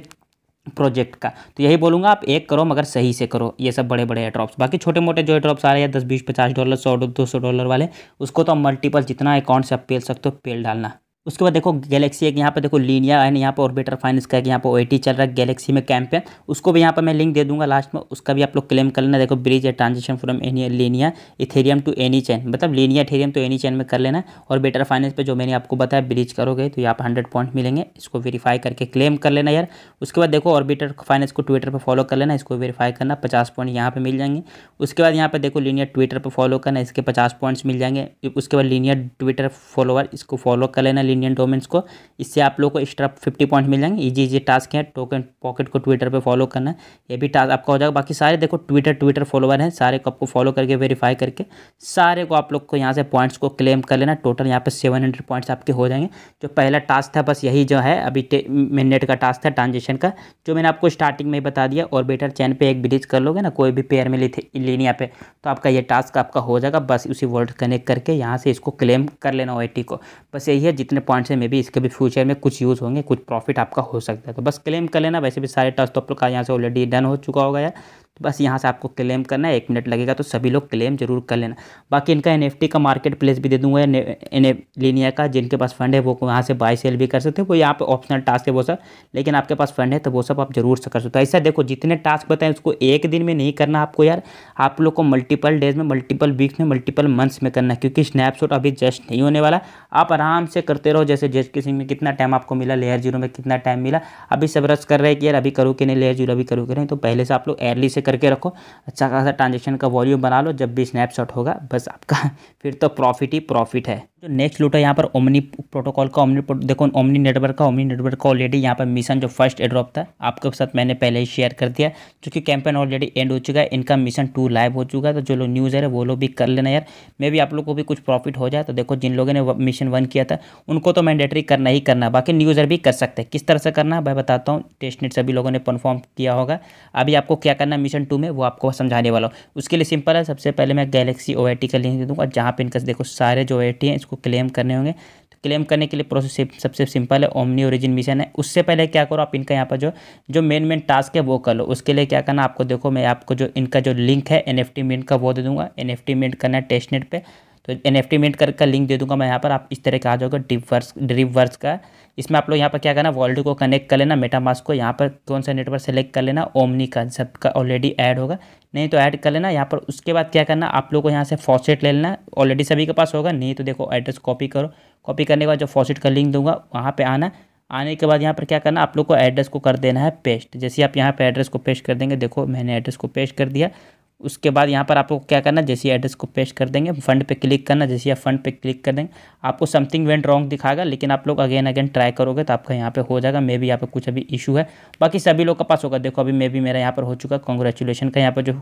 S1: प्रोजेक्ट का तो यही बोलूँगा आप एक करो मगर सही से करो ये सब बड़े बड़े एड्रॉप्स बाकी छोटे मोटे जो एड्रॉप्स आ रहे हैं दस बीस पचास डॉलर सौ दो सौ डॉलर वाले उसको तो आप मल्टीपल जितना अकाउंट से आप पेल सकते हो पेल डालना उसके बाद देखो गैलेक्सी एक यहाँ पर देखो लीनिया एंड यहाँ पर ऑर्बिटर फाइनेंस का एक यहाँ पर ओ चल रहा है गैलेक्सी में है उसको भी यहाँ पर मैं लिंक दे दूंगा लास्ट में उसका भी आप लोग क्लेम कर लेना देखो ब्रिज है transaction from any Linea Ethereum to any chain मतलब Linea Ethereum to any chain में कर लेना और बेटर फाइनेंस पर जो मैंने आपको बताया ब्रिज करोगे तो यहाँ पर हंड्रेड पॉइंट मिलेंगे इसको वेरीफाई करके क्लेम कर लेना यार उसके बाद देखो ऑर्बिटर फाइनेंस को ट्विटर पर फॉलो कर लेना इसको वेरीफाई करना पचास पॉइंट यहाँ पर मिल जाएंगे उसके बाद यहाँ पर देखो लीनियर ट्विटर पर फॉलो करना इसके पचास पॉइंट्स मिल जाएंगे उसके बाद लीनियर ट्विटर फॉलोअर इसको फॉलो कर लेना इंडियन डोमेंस को इससे आप लोग को एक्स्ट्रा फिफ्टी पॉइंट मिल जाएंगे इजी इजी टास्क है टोकन पॉकेट को ट्विटर पर फॉलो करना ये भी टास्क आपका हो जाएगा बाकी सारे देखो ट्विटर ट्विटर फॉलोवर हैं सारे को आपको फॉलो करके वेरीफाई करके सारे को आप लोग को यहाँ से पॉइंट्स को क्लेम कर लेना टोटल यहाँ पर सेवन हंड्रेड पॉइंट्स आपके हो जाएंगे जो पहला टास्क था बस यही जो है अभी मिनट का टास्क था ट्रांजेक्शन का जो मैंने आपको स्टार्टिंग में बता दिया और बेटर चैन पे एक ब्रिज कर लोगे ना कोई भी पेयर में लेनी यहाँ पे तो आपका ये टास्क आपका हो जाएगा बस उसी वोल्ट कनेक्ट करके यहाँ से इसको क्लेम कर लेना ओ को बस यही है जितने पॉइंट्स हैं मे भी इसके भी फ्यूचर में कुछ यूज़ होंगे कुछ प्रॉफिट आपका हो सकता है तो बस क्लेम कर लेना वैसे भी सारे टच तो आप लोग का यहाँ से ऑलरेडी डन हो चुका होगा या तो बस यहाँ से आपको क्लेम करना है एक मिनट लगेगा तो सभी लोग क्लेम जरूर कर लेना बाकी इनका एन का मार्केट प्लेस भी दे दूंगा एन लिनिया का जिनके पास फंड है वो वहाँ से बाय सेल भी कर सकते हो वो यहाँ पर ऑप्शनल टास्क है वो सब लेकिन आपके पास फंड है तो वो सब आप जरूर से कर सकते हो ऐसा देखो जितने टास्क बताएं उसको एक दिन में नहीं करना आपको यार आप लोग को मल्टीपल डेज में मल्टीपल वीक्स में मल्टीपल मंथ्स में करना क्योंकि स्नैपशॉट अभी जस्ट नहीं होने वाला आप आराम से करते रहो जैसे जेस सिंह में कितना टाइम आपको मिला लेयर जीरो में कितना टाइम मिला अभी सब रस कर रहे हैं कि यार अभी करो कि नहीं लेयर जीरो अभी करो कि नहीं तो पहले से आप लोग एयरली से करके रखो अच्छा खासा ट्रांजेक्शन का वॉल्यूम बना लो जब भी स्नैपशॉट होगा बस आपका फिर तो प्रॉफिट ही प्रॉफिट है जो नेक्स्ट लूट है यहाँ पर ओमनी प्रोटोकॉल का ओमनी देखो ओमनी नेटवर्क का ओमनी नेटवर्क का ऑलरेडी यहाँ पर मिशन जो फर्स्ट एड्रॉप था आपके साथ मैंने पहले ही शेयर कर दिया क्योंकि कैंपेन ऑलरेडी एंड हो चुका है इनका मिशन टू लाइव हो चुका है तो जो लोग न्यूज़ है वो लोग भी कर लेना यार मे भी आप लोग को भी कुछ प्रॉफिट हो जाए तो देखो जिन लोगों ने मिशन वन किया था उनको तो मैंडेटरी करना ही करना बाकी न्यूज़र भी कर सकते हैं किस तरह से करना मैं बताता हूँ टेस्टनेट सभी लोगों ने परफॉर्म किया होगा अभी आपको क्या करना मिशन सेक्शन टू में वो आपको समझाने वाला हूँ उसके लिए सिंपल है सबसे पहले मैं गैलेक्सी ओ का लिंक दे दूँगा जहाँ पे इनका देखो सारे जो ओ हैं इसको क्लेम करने होंगे तो क्लेम करने के लिए प्रोसेस सबसे सिंपल है ओमनी ओरिजिन मिशन है उससे पहले क्या करो आप इनका यहाँ पर जो जो मेन मेन टास्क है वो कर लो उसके लिए क्या करना आपको देखो मैं आपको जो इनका जो लिंक है एन एफ का वो दे दूँगा एन एफ करना है टेस्टनेट पर तो एन एफ टी मिनट कर का लिंक दे दूंगा मैं यहाँ पर आप इस तरह का आ जाओगे डिवर्स वर्स का इसमें आप लोग यहाँ पर क्या करना वॉल्ट को कनेक्ट कर लेना मेटामास्क को यहाँ पर कौन सा नेटवर्क सेलेक्ट कर लेना ओमनी का सबका ऑलरेडी ऐड होगा नहीं तो ऐड कर लेना यहाँ पर उसके बाद क्या करना आप लोग को यहाँ से फॉसेट ले लेना ऑलरेडी सभी के पास होगा नहीं तो देखो एड्रेस कॉपी करो कॉपी करने के बाद जो फॉसेट का लिंक दूंगा वहाँ पर आना आने के बाद यहाँ पर क्या करना आप लोग को एड्रेस को कर देना है पेस्ट जैसे आप यहाँ पर एड्रेस को पेस्ट कर देंगे देखो मैंने एड्रेस को पेस्ट कर दिया उसके बाद यहाँ पर आप लोग क्या करना जैसे एड्रेस को पेस्ट कर देंगे फंड पे क्लिक करना जैसे आप फंड पे क्लिक कर देंगे आपको समथिंग वेंट रॉन्ग दिखाएगा लेकिन आप लोग अगेन अगेन ट्राई करोगे तो आपका यहाँ पे हो जाएगा मे भी यहाँ पे कुछ अभी इशू है बाकी सभी लोग का पास होगा देखो अभी मे भी मेरा यहाँ पर हो चुका है कॉन्ग्रेचुलेशन का यहाँ पर जो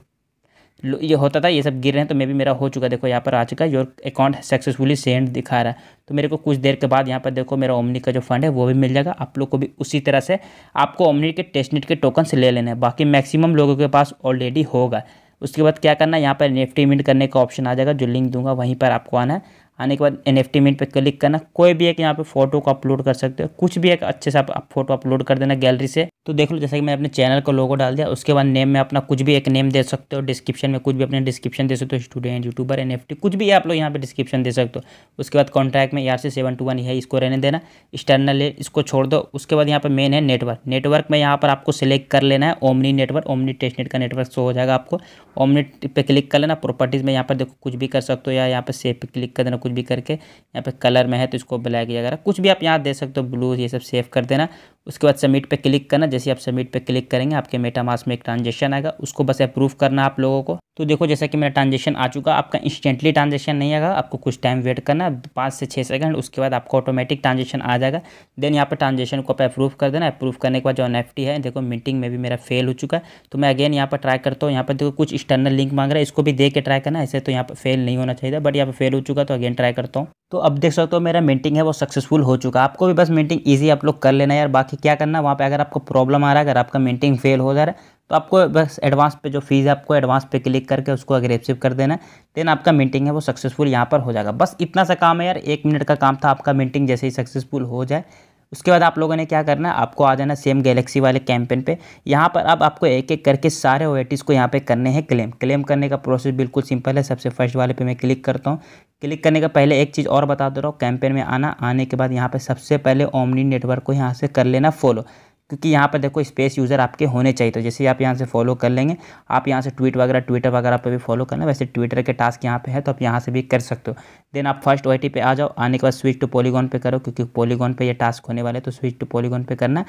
S1: ये होता था ये सब गिर रहे हैं तो मे भी मेरा हो चुका देखो यहाँ पर आ चुका है योर अकाउंट सक्सेसफुली सेंड दिखा रहा है तो मेरे को कुछ देर के बाद यहाँ पर देखो मेरा ओमनी का जो फंड है वो भी मिल जाएगा आप लोग को भी उसी तरह से आपको ओमनी के टेस्टनेट के टोकन से ले लेना है बाकी मैक्सिमम लोगों के पास ऑलरेडी होगा उसके बाद क्या करना है यहाँ पर निफ्टी मिंट करने का ऑप्शन आ जाएगा जो लिंक दूंगा वहीं पर आपको आना है आने के बाद एन एफ मिनट पर क्लिक करना कोई भी एक यहाँ पे फोटो को अपलोड कर सकते हो कुछ भी एक अच्छे से आप फोटो अपलोड कर देना गैलरी से तो देख लो जैसे कि मैंने अपने चैनल का लोगो डाल दिया उसके बाद नेम में अपना कुछ भी एक नेम दे सकते हो डिस्क्रिप्शन में कुछ भी अपने डिस्क्रिप्शन दे सकते हो स्टूडेंट यूट्यूबर एन कुछ भी आप लोग यहाँ पे डिस्क्रिप्शन दे सकते हो उसके बाद कॉन्ट्रैक्ट में यार से सेवन टू वन है इसको रहने देना एक्सटर्नल है इसको छोड़ दो उसके बाद यहाँ पर मेन है नेटवर्क नेटवर्क में यहाँ पर आपको सेलेक्ट कर लेना है ओमनी नेटवर्क ओमनी टेस्टनेट का नेटवर्क शो हो जाएगा आपको ओमनी पे क्लिक कर लेना प्रॉपर्टीज़ में यहाँ पर देखो कुछ भी कर सकते हो या यहाँ पर सेफ पे क्लिक कर देना कुछ भी करके यहाँ पे कलर में है तो इसको ब्लैक या वगैरह कुछ भी आप यहाँ दे सकते हो ब्लू ये सब सेव कर देना उसके बाद सबमिट पे क्लिक करना जैसे आप सबमिट पे क्लिक करेंगे आपके मेटामास में एक ट्रांजेक्शन आएगा उसको बस अप्रूव करना आप लोगों को तो देखो जैसा कि मेरा ट्रांजेक्शन आ चुका आपका इंस्टेंटली ट्रांजेक्शन नहीं आएगा आपको कुछ टाइम वेट करना है पाँच से छः सेकंड उसके बाद आपको ऑटोमेटिक ट्रांजेक्शन आ जाएगा देन यहाँ पर ट्रांजेक्शन को आप अप्रूव कर देना अप्रूव करने के बाद जो एन है देखो मीटिंग में भी मेरा फेल हो चुका है तो मैं अगेन यहाँ पर ट्राई करता हूँ यहाँ पर देखो कुछ एक्सटर्नल लिंक मांग रहा है इसको भी दे के ट्राई करना ऐसे तो यहाँ पर फेल नहीं होना चाहिए बट यहाँ पर फेल हो चुका तो अगेन ट्राई करता हूँ तो अब देख सकते हो मेरा मीटिंग है वो सक्सेसफुल हो चुका आपको भी बस मीटिंग ईजी आप लोग कर लेना यार बाकी कि क्या करना वहाँ पे अगर आपको प्रॉब्लम आ रहा है अगर आपका मीटिंग फेल हो जा रहा है तो आपको बस एडवांस पे जो फीस है आपको एडवांस पे क्लिक करके उसको अगर अग्रेसिव कर देना देन आपका मीटिंग है वो सक्सेसफुल यहाँ पर हो जाएगा बस इतना सा काम है यार एक मिनट का काम था आपका मीटिंग जैसे ही सक्सेसफुल हो जाए उसके बाद आप लोगों ने क्या करना है आपको आ जाना सेम गैलेक्सी वाले कैंपेन पे यहाँ पर अब आपको एक एक करके सारे ओएटीज़ को यहाँ पे करने हैं क्लेम क्लेम करने का प्रोसेस बिल्कुल सिंपल है सबसे फर्स्ट वाले पे मैं क्लिक करता हूँ क्लिक करने का पहले एक चीज़ और बता दे रहा हूँ कैंपेन में आना आने के बाद यहाँ पर सबसे पहले ओमनी नेटवर्क को यहाँ से कर लेना फॉलो क्योंकि यहाँ पर देखो स्पेस यूज़र आपके होने चाहिए तो जैसे आप यहाँ से फॉलो कर लेंगे आप यहाँ से ट्वीट वगैरह ट्विटर वगैरह पर भी फॉलो करना वैसे ट्विटर के टास्क यहाँ पे है तो आप यहाँ से भी कर सकते हो देन आप फर्स्ट ओ पे आ जाओ आने के बाद स्विच टू पॉलीगॉन पे करो क्योंकि पॉलीगॉन पे ये टास्क होने वाले तो स्विच टू पॉलीगॉन पर करना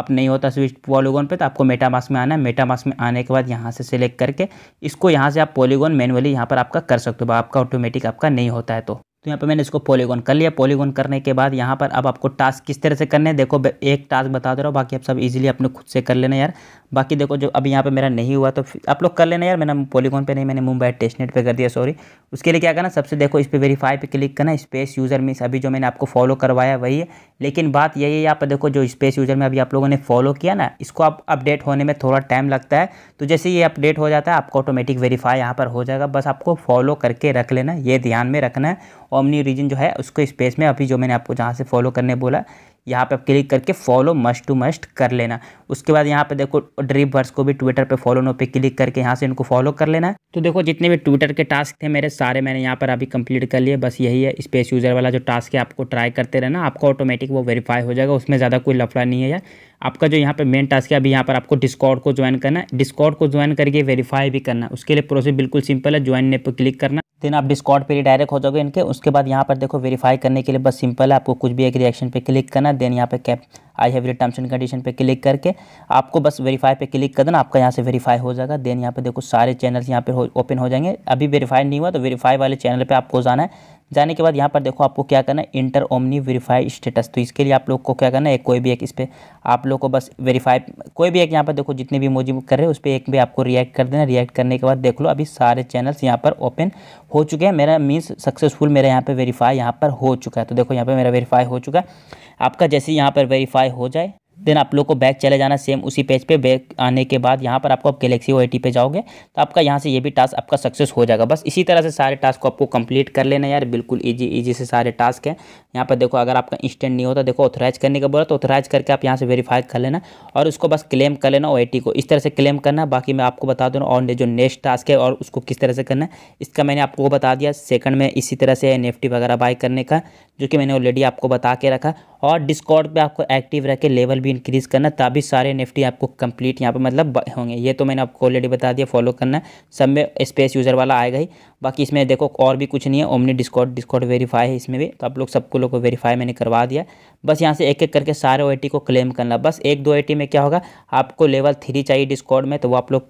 S1: आप नहीं होता स्विच पॉलीगॉन पे तो आपको मेटा में आना है मेटा में आने के बाद यहाँ से सिलेक्ट करके इसको यहाँ से आप पॉलीगॉन मैनुअली यहाँ पर आपका कर सकते हो आपका ऑटोमेटिक आपका नहीं होता है तो तो यहाँ पे मैंने इसको पॉलीगॉन कर लिया पॉलीगॉन करने के बाद यहाँ पर अब आपको टास्क किस तरह से करने हैं देखो एक टास्क बता दे रहा हूँ बाकी आप सब इजीली अपने खुद से कर लेना यार बाकी देखो जो अभी यहाँ पे मेरा नहीं हुआ तो आप लोग कर लेना यार मैंने पॉलीगॉन पे नहीं मैंने मुंबई टेस्टनेट पे कर दिया सॉरी उसके लिए क्या करना सबसे देखो इस पर वेरीफाई पर क्लिक करना स्पेस यूज़र में अभी जो मैंने आपको फॉलो करवाया वही है लेकिन बात यही है यहाँ पर देखो जो स्पेस यूज़र में अभी आप लोगों ने फॉलो किया ना इसको आप अपडेट होने में थोड़ा टाइम लगता है तो जैसे ये अपडेट हो जाता है आपको ऑटोमेटिक वेरीफाई यहाँ पर हो जाएगा बस आपको फॉलो करके रख लेना ये ध्यान में रखना है ओमनी रीजन जो है उसको स्पेस में अभी जो मैंने आपको जहाँ से फॉलो करने बोला यहाँ पे आप क्लिक करके फॉलो मस्ट टू मस्ट कर लेना उसके बाद यहाँ पे देखो ड्रीप वर्स को भी ट्विटर पे फॉलो नो पे क्लिक करके यहाँ से इनको फॉलो कर लेना तो देखो जितने भी ट्विटर के टास्क थे मेरे सारे मैंने यहाँ पर अभी कंप्लीट कर लिए बस यही है स्पेस यूज़र वाला जो टास्क है आपको ट्राई करते रहना आपका ऑटोमेटिक वो वेरीफाई हो जाएगा उसमें ज़्यादा कोई लफड़ा नहीं है यार आपका जो यहाँ पे मेन टास्क है अभी यहाँ पर आपको डिस्कॉर्ड को ज्वाइन करना है डिस्कॉर्ड को ज्वाइन करके वेरीफाई भी करना उसके लिए प्रोसेस बिल्कुल सिंपल है ज्वाइन ने पर क्लिक करना देन आप डिस्कॉर्ड पे डायरेक्ट हो जाओगे इनके उसके बाद यहाँ पर देखो वेरीफाई करने के लिए बस सिंपल है आपको कुछ भी एक रिएक्शन पे क्लिक करना देन यहाँ पे cap I have terms and condition पे क्लिक करके आपको बस वेरीफाई पे क्लिक कर देना आपका यहाँ से वेरीफाई हो जाएगा देन यहाँ पे देखो सारे चैनल्स यहाँ पे ओपन हो, हो जाएंगे अभी वेरीफाई नहीं हुआ तो वेरीफाई वाले चैनल पर आपको जाना है जाने के बाद यहाँ पर देखो आपको क्या करना है इंटर ओमनी वेरीफाई स्टेटस तो इसके लिए आप लोग को क्या करना है कोई भी एक इस पर आप लोग को बस वेरीफाई कोई भी एक यहाँ पर देखो जितने भी मोजी कर रहे हैं उस पर एक भी आपको रिएक्ट कर देना रिएक्ट करने के बाद देख लो अभी सारे चैनल्स यहाँ पर ओपन हो चुके हैं मेरा मीन्स सक्सेसफुल मेरा यहाँ पर वेरीफाई यहाँ पर हो चुका है तो देखो यहाँ पर मेरा वेरीफाई हो चुका है आपका जैसे यहाँ पर वेरीफाई हो जाए देन आप लोग को बैक चले जाना सेम उसी पेज पे बैक आने के बाद यहाँ पर आपको आप गैलेक्सी ओ पे जाओगे तो आपका यहाँ से ये भी टास्क आपका सक्सेस हो जाएगा बस इसी तरह से सारे टास्क को आपको कंप्लीट कर लेना यार बिल्कुल ईजी ईजी से सारे टास्क हैं यहाँ पर देखो अगर आपका इंस्टेंट नहीं होता देखो ऑथोराइज करने का बोला तो ऑथोराइज करके आप यहाँ से वेरीफाई कर लेना और उसको बस क्लेम कर लेना ओ को इस तरह से क्लेम करना बाकी मैं आपको बता दूँ और जो नेक्स्ट टास्क है और उसको किस तरह से करना है इसका मैंने आपको बता दिया सेकंड में इसी तरह से एन वगैरह बाय करने का जो कि मैंने ऑलरेडी आपको बता के रखा और डिस्कॉर्ड पे आपको एक्टिव रह के लेवल भी इंक्रीज़ करना तभी सारे एन आपको कंप्लीट यहाँ पर मतलब होंगे ये तो मैंने आपको ऑलरेडी बता दिया फॉलो करना सब में स्पेस यूज़र वाला आएगा ही बाकी इसमें देखो और भी कुछ नहीं है ओमनी डिस्कॉर्ड डिस्कॉर्ड वेरीफाई है इसमें भी तो आप लोग सबको लोग को वेरीफाई मैंने करवा दिया बस यहाँ से एक एक करके सारे ओ को क्लेम करना बस एक दो ओ में क्या होगा आपको लेवल थ्री चाहिए डिस्कॉर्ड में तो वो आप लोग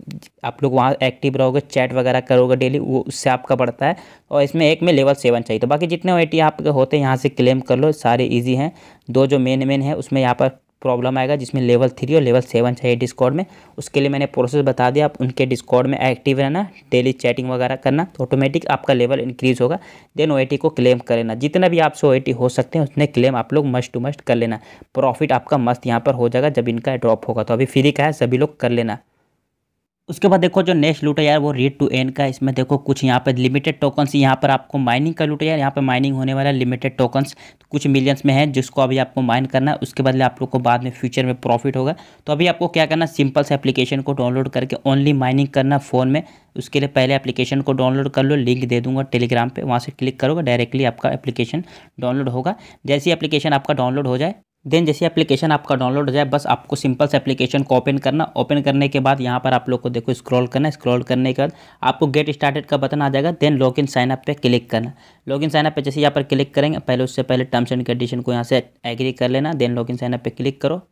S1: आप लोग वहाँ एक्टिव रहोगे चैट वगैरह करोगे डेली वो उससे आपका बढ़ता है और इसमें एक में लेवल सेवन चाहिए तो बाकी जितने ओ आपके होते हैं यहाँ से क्लेम कर लो सारे ईजी हैं दो जो मेन मेन है उसमें यहाँ पर प्रॉब्लम आएगा जिसमें लेवल थ्री और लेवल सेवन चाहिए डिस्कॉर्ड में उसके लिए मैंने प्रोसेस बता दिया आप उनके डिस्कॉर्ड में एक्टिव रहना डेली चैटिंग वगैरह करना तो ऑटोमेटिक आपका लेवल इंक्रीज़ होगा देन ओ को क्लेम कर लेना जितना भी आपसे ओ हो सकते हैं उतने क्लेम आप लोग मस्ट टू मस्ट कर लेना प्रॉफिट आपका मस्त यहाँ पर हो जाएगा जब इनका ड्रॉप होगा तो अभी फ्री का है सभी लोग कर लेना उसके बाद देखो जो नेक्स्ट लूट है यार वो रेट टू एन का इसमें देखो कुछ यहाँ पे लिमिटेड टोकन्स यहाँ पर आपको माइनिंग का लूट है यार यहाँ पे माइनिंग होने वाला लिमिटेड टोकन्स कुछ मिलियंस में है जिसको अभी आपको माइन करना है उसके बदले आप लोग को बाद में फ्यूचर में प्रॉफिट होगा तो अभी आपको क्या करना सिंपल से एप्लीकेशन को डाउनलोड करके ओनली माइनिंग करना फ़ोन में उसके लिए पहले एप्लीकेशन को डाउनलोड कर लो लिंक दे दूंगा टेलीग्राम पर वहाँ से क्लिक करोगे डायरेक्टली आपका एप्लीकेशन डाउनलोड होगा जैसी एप्लीकेशन आपका डाउनलोड हो जाए देन जैसे एप्लीकेशन आपका डाउनलोड हो जाए बस आपको सिंपल से एप्लीकेशन को ओपन करना ओपन करने के बाद यहाँ पर आप लोग को देखो स्क्रॉल करना स्क्रॉल करने के बाद आपको गेट स्टार्टेड का बटन आ जाएगा देन लॉग इन साइनअप पे क्लिक करना लॉग इन साइनअप पे जैसे यहाँ पर क्लिक करेंगे पहले उससे पहले टर्म्स एंड कंडीशन को यहाँ से एग्री कर लेना देन लॉग इन साइनअप पर क्लिक करो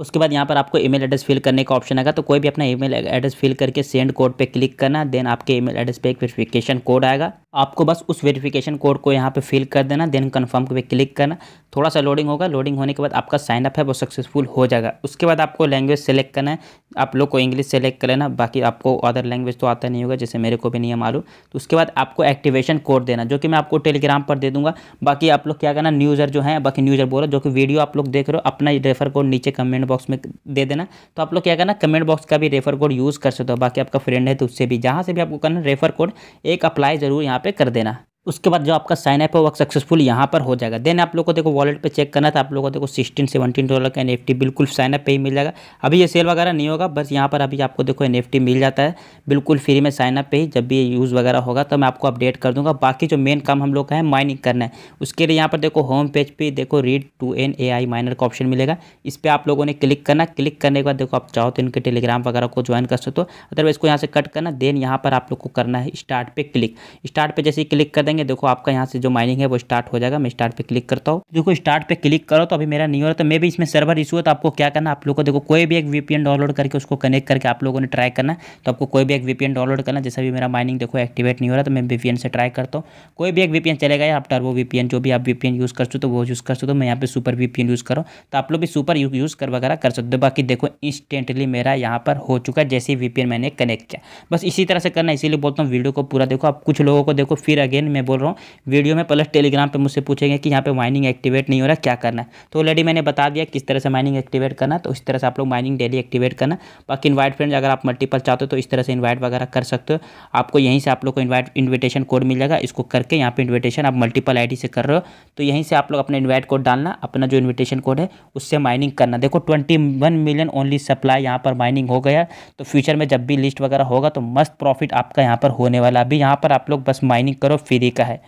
S1: उसके बाद यहाँ पर आपको ईमेल एड्रेस फिल करने का ऑप्शन आएगा तो कोई भी अपना ईमेल एड्रेस फिल करके सेंड कोड पे क्लिक करना देन आपके ईमेल एड्रेस पे एक वेरिफिकेशन कोड आएगा आपको बस उस वेरिफिकेशन कोड को यहाँ पे फिल कर देना देन कन्फर्म पे क्लिक करना थोड़ा सा लोडिंग होगा लोडिंग होने के बाद आपका साइन अप है वो सक्सेसफुल हो जाएगा उसके बाद आपको लैंग्वेज सेलेक्ट करना है आप लोग को इंग्लिश सेलेक्ट कर लेना बाकी आपको अदर लैंग्वेज तो आता नहीं होगा जैसे मेरे को भी नहीं है मालूम तो उसके बाद आपको एक्टिवेशन कोड देना जो कि मैं आपको टेलीग्राम पर दे दूँगा बाकी आप लोग क्या करना न्यूज़र जो है बाकी न्यूज़र बोल बोला जो कि वीडियो आप लोग देख रहे हो अपना रेफर कोड नीचे कमेंट कमेंट बॉक्स में दे देना तो आप लोग क्या करना कमेंट बॉक्स का भी रेफर कोड यूज़ कर सकते हो बाकी आपका फ्रेंड है तो उससे भी जहाँ से भी आपको करना रेफर कोड एक अप्लाई ज़रूर यहाँ पर कर देना उसके बाद जो आपका साइन अप है वो सक्सेसफुल यहाँ पर हो जाएगा देन आप लोग को देखो वॉलेट पे चेक करना था तो आप लोग को देखो सिक्सटीन सेवनटीन डॉलर का एन बिल्कुल साइन अप पे ही मिल जाएगा अभी ये सेल वगैरह नहीं होगा बस यहाँ पर अभी आपको देखो एन मिल जाता है बिल्कुल फ्री में साइन अप पे ही जब भी ये यूज़ वगैरह होगा तो मैं आपको अपडेट कर दूँगा बाकी जो मेन काम हम लोग का है माइनिंग करना है उसके लिए यहाँ पर देखो होम पेज पर देखो read to N A I miner का ऑप्शन मिलेगा इस पर आप लोगों ने क्लिक करना क्लिक करने के बाद देखो आप चाहो तो इनके टेलीग्राम वगैरह को ज्वाइन कर सकते हो अदरवाइज को यहाँ से कट करना देन यहाँ पर आप लोग को करना है स्टार्ट पे क्लिक स्टार्ट पे जैसे ही क्लिक कर करेंगे देखो आपका यहाँ से जो माइनिंग है वो स्टार्ट हो जाएगा मैं स्टार्ट पे क्लिक करता हूँ देखो स्टार्ट पे क्लिक करो तो अभी मेरा नहीं हो रहा तो मे भी इसमें सर्वर इशू है तो आपको क्या करना आप लोगों को देखो कोई भी एक वीपीएन डाउनलोड करके उसको कनेक्ट करके आप लोगों ने ट्राई करना तो आपको कोई भी एक वीपीएन डाउनलोड करना जैसे भी मेरा माइनिंग देखो एक्टिवेट नहीं हो रहा तो मैं वीपीएन से ट्राई करता हूँ कोई भी एक वीपीएन चलेगा या आप टर्बो वीपीएन जो भी आप वीपीएन यूज़ कर सकते हो तो वो यूज़ कर सकते हो मैं यहाँ पे सुपर वीपीएन यूज़ करो तो आप लोग भी सुपर यूज़ कर वगैरह कर सकते हो बाकी देखो इंस्टेंटली मेरा यहाँ पर हो चुका है जैसे ही वीपीएन मैंने कनेक्ट किया बस इसी तरह से करना इसीलिए बोलता हूँ वीडियो को पूरा देखो आप कुछ लोगों को देखो फिर अगेन मैं मैं बोल रहा हूँ वीडियो में प्लस टेलीग्राम पर मुझसे पूछेंगे कि यहाँ पर माइनिंग एक्टिवेट नहीं हो रहा क्या करना है तो ऑलरेडी मैंने बता दिया किस तरह से माइनिंग एक्टिवेट करना तो इस तरह से आप लोग माइनिंग डेली एक्टिवेट करना बाकी इन्वाइट फ्रेंड अगर आप मल्टीपल चाहते हो तो इस तरह से इन्वाइट वगैरह कर सकते हो आपको यहीं से आप लोग को इन्वाइट इन्विटेशन कोड मिल जाएगा इसको करके यहाँ पर इन्विटेशन आप मल्टीपल आई से कर रहे हो तो यहीं से आप लोग अपना इन्वाइट कोड डालना अपना जो इन्विटेशन कोड है उससे माइनिंग करना देखो twenty one million only supply यहाँ पर माइनिंग हो गया तो फ्यूचर में जब भी लिस्ट वगैरह होगा तो मस्त प्रॉफिट आपका यहाँ पर होने वाला अभी यहाँ पर आप लोग बस माइनिंग करो फ्री का है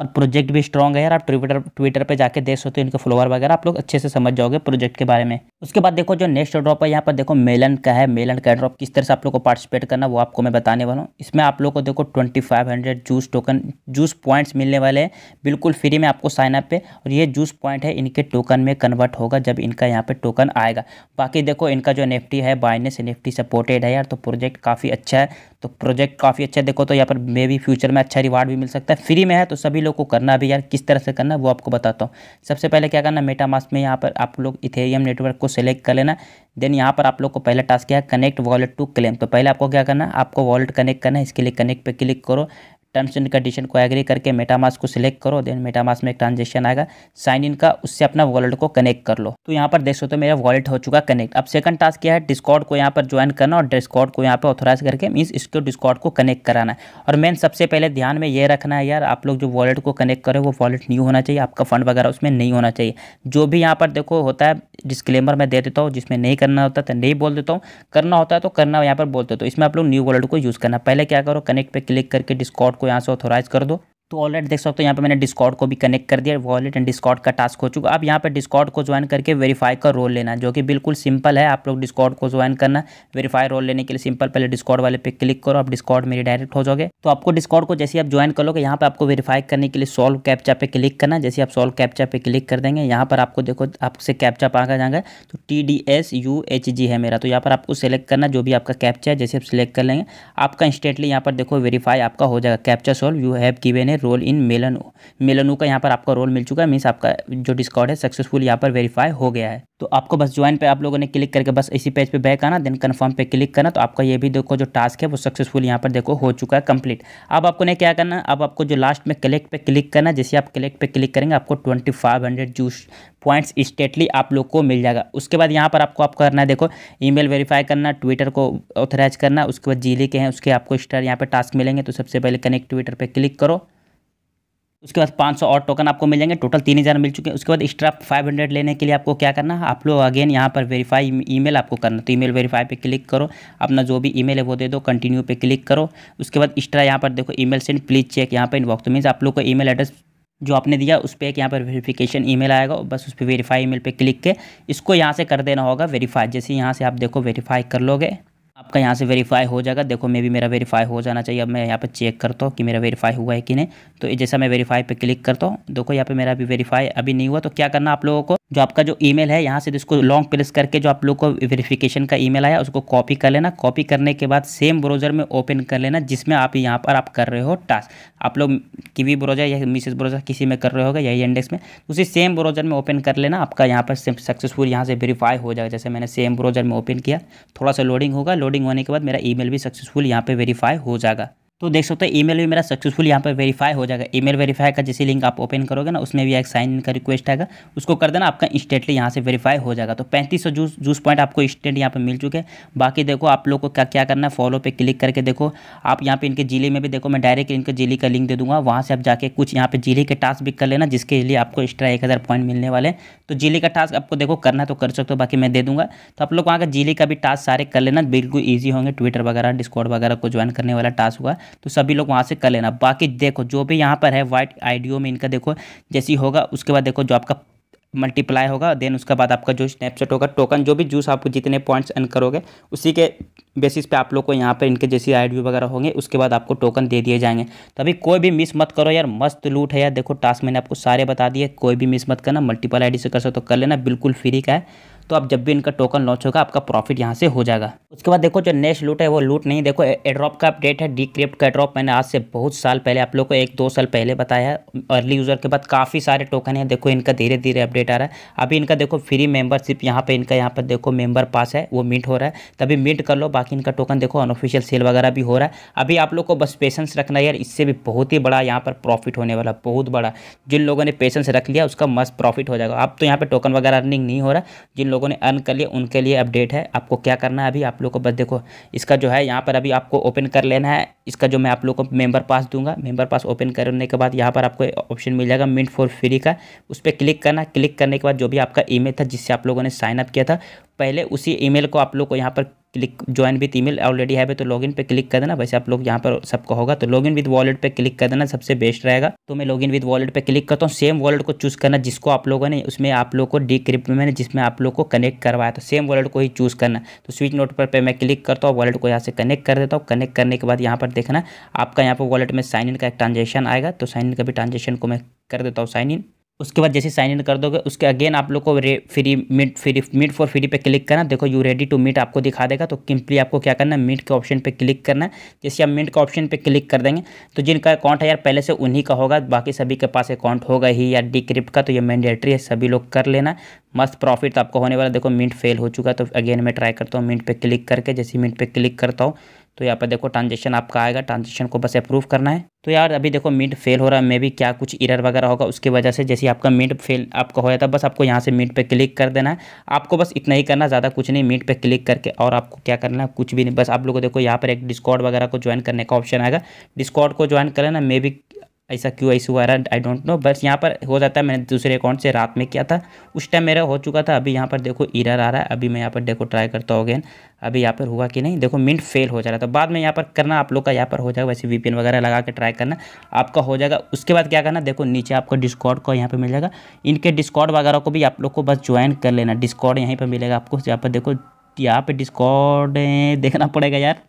S1: और प्रोजेक्ट भी स्ट्रॉन्ग है यार आप ट्विटर ट्विटर पे जाके देख सकते हो इनके फ्लोवर वगैरह आप लोग अच्छे से समझ जाओगे प्रोजेक्ट के बारे में उसके बाद देखो जो नेक्स्ट ड्रॉप है यहाँ पर देखो मेलन का है मेलन का ड्रॉप किस तरह से आप लोग को पार्टिसिपेट करना वो आपको मैं बताने वाला हूँ इसमें आप लोग को देखो twenty juice token juice points मिलने वाले हैं बिल्कुल फ्री में आपको साइनअप पे और ये जूस पॉइंट है इनके टोकन में कन्वर्ट होगा जब इनका यहाँ पर टोकन आएगा बाकी देखो इनका जो एन है बाइनेस एन सपोर्टेड है यार तो प्रोजेक्ट काफ़ी अच्छा है तो प्रोजेक्ट काफ़ी अच्छा देखो तो यहाँ पर मे भी फ्यूचर में अच्छा रिवार्ड भी मिल सकता है फ्री में है तो सभी लोग को करना भी यार किस तरह से करना है वो आपको बताता हूँ सबसे पहले क्या करना मास्क में यहाँ पर आप लोग इथेरियम नेटवर्क को सेलेक्ट कर लेना देन यहाँ पर आप लोग को पहला टास्क क्या है कनेक्ट वॉलेट टू क्लेम तो पहले आपको क्या करना है आपको वॉलेट कनेक्ट करना है इसके लिए कनेक्ट पर क्लिक करो टर्म्स एंड कंडीशन को एग्री करके मेटामास को सिलेक्ट करो देन मेटामास में एक ट्रांजेक्शन आएगा साइन इन का उससे अपना वॉलेट को कनेक्ट कर लो तो यहाँ पर देख सकते हो मेरा वॉलेट हो चुका कनेक्ट अब सेकंड टास्क क्या है डिस्कॉर्ड को यहाँ पर ज्वाइन करना और डिस्कॉर्ड को यहाँ पर ऑथोराइज करके मीन्स इसको डिस्कॉर्ड को कनेक्ट कराना है और मेन सबसे पहले ध्यान में ये रखना है यार आप लोग जो वॉलेट को कनेक्ट करो वो वॉलेट न्यू होना चाहिए आपका फंड वगैरह उसमें नहीं होना चाहिए जो भी यहाँ पर देखो होता है डिस्क्लेमर मैं दे देता हूँ जिसमें नहीं करना होता तो नहीं बोल देता हूँ करना होता है तो करना यहाँ पर बोलते हो तो इसमें आप लोग न्यू वॉलेट को यूज़ करना पहले क्या करो कनेक्ट पर क्लिक करके डिस्कॉर्ड को यहाँ से ऑथोराइज कर दो तो ऑलरेडी देख सकते हो यहाँ पे मैंने डिस्कॉर्ड को भी कनेक्ट कर दिया वॉलेट एंड डिस्कॉर्ड का टास्क हो चुका अब यहाँ पे डिस्कॉर्ड को ज्वाइन करके वेरीफाई का रोल लेना जो कि बिल्कुल सिंपल है आप लोग डिस्कॉर्ड को ज्वाइन करना वेरीफाई रोल लेने के लिए सिंपल पहले डिस्कॉर्ड वाले पे क्लिक करो आप डिस्कॉर्ड मेरे डायरेक्ट हो जाओगे तो आपको डिस्कॉर्ड को जैसे आप ज्वाइन करोगे यहाँ पर आपको वेरीफाई करने के लिए सॉल्व कैप्चा पे क्लिक करना जैसे आप सॉल्व कैप्चा पे क्लिक कर देंगे यहाँ पर आपको देखो आपसे कैप्चा पाकर जाएंगे तो T D S U H G है मेरा तो यहाँ पर आपको सेलेक्ट करना जो भी आपका कैप्चा है जैसे आप सिलेक्ट कर लेंगे आपका इंस्टेंटली यहाँ पर देखो वेरीफाई आपका हो जाएगा captcha solve you have given role in मेलनो मेलनो का यहाँ पर आपका रोल मिल चुका है मीन्स आपका जो डिस्कॉर्ड है सक्सेसफुल यहाँ पर वेरीफाई हो गया है तो आपको बस ज्वाइन पे आप लोगों ने क्लिक करके बस इसी पेज पे बैक आना देन कन्फर्म पे क्लिक करना तो आपका ये भी देखो जो टास्क है वो सक्सेसफुल यहाँ पर देखो हो चुका है कंप्लीट अब आपको ने क्या करना अब आपको जो लास्ट में कलेक्ट पे क्लिक करना जैसे आप कलेक्ट पे क्लिक करेंगे आपको twenty five hundred juice points स्टेटली आप लोग को मिल जाएगा उसके बाद यहाँ पर आपको आप करना है देखो ईमेल वेरीफाई करना ट्विटर को ऑथराइज करना उसके बाद जिले के e हैं उसके आपको स्टार यहाँ पर टास्क मिलेंगे तो सबसे पहले कनेक्ट ट्विटर पर क्लिक करो उसके बाद 500 और टोकन आपको मिल जाएंगे टोटल तीन हज़ार मिल चुके हैं उसके बाद एक्स्ट्रा 500 लेने के लिए आपको क्या करना है आप लोग अगेन यहाँ पर वेरीफाई ईमेल आपको करना तो ईमेल वेरीफाई पे क्लिक करो अपना जो भी ईमेल है वो दे दो कंटिन्यू पे क्लिक करो उसके बाद एक्स्ट्रा यहाँ पर देखो ईमेल सेंड प्लीज़ चेक यहाँ पर इनबॉक्स तो मीन्स आप लोग को ई एड्रेस जो आपने दिया उस पर एक यहाँ पर वेरीफिकेशन ई आएगा बस उस पर वेरीफाई ई पे क्लिक के इसको यहाँ से कर देना होगा वेरीफाई जैसे यहाँ से आप देखो वेरीफाई कर लोगे आपका यहाँ से वेरीफाई हो जाएगा देखो मे भी मेरा वेरीफाई हो जाना चाहिए अब मैं यहाँ पे चेक करता हूँ कि मेरा वेरीफाई हुआ है कि नहीं तो जैसा मैं वेरीफाई पे क्लिक करता हूँ देखो यहाँ पे मेरा अभी वेरीफाई अभी नहीं हुआ तो क्या करना आप लोगों को जो आपका जो ईमेल है यहाँ से इसको लॉन्ग प्रेस करके जो आप लोग को वेरिफिकेशन का ईमेल आया उसको कॉपी कर लेना कॉपी करने के बाद सेम ब्राउज़र में ओपन कर लेना जिसमें आप यहाँ पर आप कर रहे हो टास्क आप लोग किवी ब्राउज़र या मिसेस ब्राउज़र किसी में कर रहे होगा यही इंडेक्स में उसी सेम ब्राउज़र में ओपन कर लेना आपका यहाँ पर सक्सेसफुल यहाँ से वेरीफाई हो जाएगा जैसे मैंने सेम ब्राउज़र में ओपन किया थोड़ा सा लोडिंग होगा लोडिंग होने के बाद मेरा ई भी सक्सेसफुल यहाँ पर वेरीफाई हो जाएगा तो देख सकते हो ईमेल भी मेरा सक्सेसफुल यहाँ पर वेरीफाई हो जाएगा ईमेल वेरीफाई का जैसे लिंक आप ओपन करोगे ना उसमें भी एक साइन इन का रिक्वेस्ट आएगा उसको कर देना आपका इंस्टेंटली यहाँ से वेरीफाई हो जाएगा तो पैंतीस सौ जूस जूस पॉइंट आपको इंस्टेंट यहाँ पर मिल चुके हैं बाकी देखो आप लोग को क्या क्या करना है फॉलो पर क्लिक करके देखो आप यहाँ पे इनके जिले में भी देखो मैं डायरेक्ट इनके जिले का लिंक दे दूँगा वहाँ से आप जाके कुछ यहाँ पे जिले के टास्क भी कर लेना जिसके लिए आपको एक्स्ट्रा एक हज़ार पॉइंट मिलने वाले हैं तो जिले का टास्क आपको देखो करना तो कर सकते हो बाकी मैं दे दूँगा तो आप लोग वहाँ का जिले का भी टास्क सारे कर लेना बिल्कुल ईजी होंगे ट्विटर वगैरह डिस्कॉर्ड वगैरह को ज्वाइन करने वाला टास्क हुआ तो सभी लोग वहाँ से कर लेना बाकी देखो जो भी यहाँ पर है वाइट आईडीओ में इनका देखो जैसी होगा उसके बाद देखो जो आपका मल्टीप्लाई होगा देन उसके बाद आपका जो स्नैपचैट होगा टोकन जो भी जूस आपको जितने पॉइंट्स अर्न करोगे उसी के बेसिस पे आप लोग को यहाँ पर इनके जैसी आई वगैरह होंगे उसके बाद आपको टोकन दे दिए जाएंगे तो अभी कोई भी मिस मत करो यार मस्त लूट है यार देखो टास्क मैंने आपको सारे बता दिए कोई भी मिस मत करना मल्टीपल आई से कर सकते तो कर लेना बिल्कुल फ्री का है तो आप जब भी इनका टोकन लॉन्च होगा आपका प्रॉफिट यहाँ से हो जाएगा उसके बाद देखो जो नेक्स्ट लूट है वो लूट नहीं देखो एड्रॉप का अपडेट है क्रिप्ट का एड्रॉप मैंने आज से बहुत साल पहले आप लोग को एक दो साल पहले बताया अर्ली यूज़र के बाद काफ़ी सारे टोकन है देखो इनका धीरे धीरे अपडेट आ रहा है अभी इनका देखो फ्री मेंबरशिप यहाँ पर इनका यहाँ पर देखो मेंबर पास है वो मीट हो रहा है तभी मीट कर लो बाकी इनका टोकन देखो अनऑफिशियल सेल वगैरह भी हो रहा है अभी आप लोग को बस पेशेंस रखना यार इससे भी बहुत ही बड़ा यहाँ पर प्रॉफिट होने वाला बहुत बड़ा जिन लोगों ने पेशेंस रख लिया उसका मस्त प्रॉफिट हो जाएगा अब तो यहाँ पर टोकन वगैरह अर्निंग नहीं हो रहा जिन लोग लोगों ने अर्न कर लिया उनके लिए अपडेट है आपको क्या करना है अभी आप लोग को बस देखो इसका जो है यहाँ पर अभी आपको ओपन कर लेना है इसका जो मैं आप लोग को मेम्बर पास दूंगा मेम्बर पास ओपन करने के बाद यहाँ पर आपको ऑप्शन मिल जाएगा मिंट फॉर फ्री का उस पर क्लिक करना क्लिक करने के बाद जो भी आपका ईमेल था जिससे आप लोगों ने साइन अप किया था पहले उसी ईमेल को आप लोग को यहाँ पर click join with email already है तो लॉगिन पे क्लिक कर देना वैसे आप लोग यहाँ पर सबका होगा तो लॉगिन विद वॉलेट पे क्लिक कर देना सबसे बेस्ट रहेगा तो मैं लॉगिन विद वॉलेट पे क्लिक करता हूँ सेम वॉलेट को चूज करना जिसको आप लोगों ने उसमें आप लोग को डी क्रिप्ट में जिसमें आप लोग को कनेक्ट करवाया तो सेम वॉलेट को ही चूज करना तो स्विच नोट पर मैं क्लिक करता हूँ वॉलेट को यहाँ से कनेक्ट कर देता हूँ कनेक्ट करने के बाद यहाँ पर देखना आपका यहाँ पर वॉलेट में साइन इन का एक ट्रांजेक्शन आएगा तो साइन इन का भी ट्रांजेक्शन को मैं कर देता हूँ साइन इन उसके बाद जैसे साइन इन कर दोगे उसके अगेन आप लोग को फ्री मिट फ्री मिट फॉर फ्री पे क्लिक करना देखो यू रेडी टू मीट आपको दिखा देगा तो सिंपली आपको क्या करना मीट के ऑप्शन पे क्लिक करना जैसे आप मिड के ऑप्शन पे क्लिक कर देंगे तो जिनका अकाउंट है यार पहले से उन्हीं का होगा बाकी सभी के पास अकाउंट होगा ही या डिक्रिप्ट का तो ये मैंडेटरी है सभी लोग कर लेना मस्त प्रॉफिट आपको होने वाला देखो मिनट फेल हो चुका तो अगेन मैं ट्राई करता हूँ मिनट पर क्लिक करके जैसे मिनट पर क्लिक करता हूँ तो यहाँ पर देखो ट्रांजेक्शन आपका आएगा ट्रांजेक्शन को बस अप्रूव करना है तो यार अभी देखो मीट फेल हो रहा है मे भी क्या कुछ इरर वगैरह होगा उसकी वजह से जैसे आपका मीट फेल आपका हो जाता है बस आपको यहाँ से मीट पे क्लिक कर देना है आपको बस इतना ही करना ज़्यादा कुछ नहीं मीट पे क्लिक करके और आपको क्या करना है कुछ भी नहीं बस आप लोगों को देखो यहाँ पर एक डिस्कॉर्ड वगैरह को ज्वाइन करने का ऑप्शन आएगा डिस्कॉर्ड को ज्वाइन करें ना मे भी ऐसा क्यों ऐसा हुआ रहा है आई डोंट नो बस यहाँ पर हो जाता है मैंने दूसरे अकाउंट से रात में किया था उस टाइम मेरा हो चुका था अभी यहाँ पर देखो इरर आ रहा है अभी मैं यहाँ पर देखो ट्राई करता हूँ अगेन अभी यहाँ पर हुआ कि नहीं देखो मिनट फेल हो जा रहा था बाद में यहाँ पर करना आप लोग का यहाँ पर हो जाएगा वैसे वी वगैरह लगा के ट्राई करना आपका हो जाएगा उसके बाद क्या करना देखो नीचे आपको डिस्कॉर्ड का यहाँ पर मिल जाएगा इनके डिस्कॉर्ड वगैरह को भी आप लोग को बस ज्वाइन कर लेना डिस्कॉर्ड यहीं पर मिलेगा आपको यहाँ पर देखो यहाँ पर डिस्कॉर्ड देखना पड़ेगा यार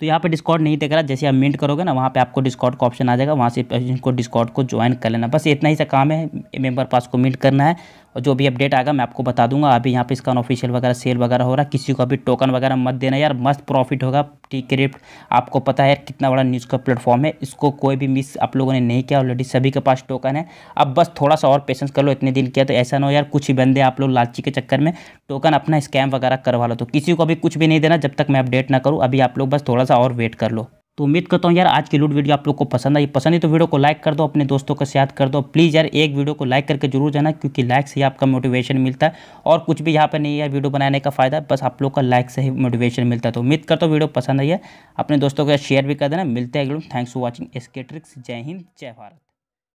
S1: तो यहाँ पे डिस्काउंट नहीं देख रहा जैसे आप मिनट करोगे ना वहाँ पे आपको डिस्काउंट का ऑप्शन आ जाएगा वहाँ से इनको डिस्काउंट को ज्वाइन कर लेना बस इतना ही सा काम है मेंबर पास को मिनट करना है और जो भी अपडेट आएगा मैं आपको बता दूंगा अभी यहाँ पे इसका ऑफिशियल वगैरह सेल वगैरह हो रहा है किसी को अभी टोकन वगैरह मत देना यार मस्त प्रॉफिट होगा टी क्रिप्ट आपको पता है यार कितना बड़ा न्यूज़ का प्लेटफॉर्म है इसको कोई भी मिस आप लोगों ने नहीं किया ऑलरेडी सभी के पास टोकन है अब बस थोड़ा सा और पेशेंस कर लो इतने दिन किया तो ऐसा ना हो यार कुछ ही बंदे आप लोग लालची के चक्कर में टोकन अपना स्कैम वगैरह करवा लो तो किसी को अभी कुछ भी नहीं देना जब तक मैं अपडेट ना करूँ अभी आप लोग बस थोड़ा सा और वेट कर लो तो उम्मीद करता हूँ यार आज की लूट वीडियो आप लोग को पसंद आई पसंद है तो वीडियो को लाइक कर दो अपने दोस्तों का शेयर कर दो प्लीज़ यार एक वीडियो को लाइक करके जरूर जाना क्योंकि लाइक से ही आपका मोटिवेशन मिलता है और कुछ भी यहाँ पर नहीं यार वीडियो बनाने का फ़ायदा बस आप लोग का लाइक से ही मोटिवेशन मिलता है तो उम्मीद करता हूँ वीडियो पसंद आई है अपने दोस्तों साथ शेयर भी कर देना मिलते हैं thanks for watching S K tricks जय हिंद जय भारत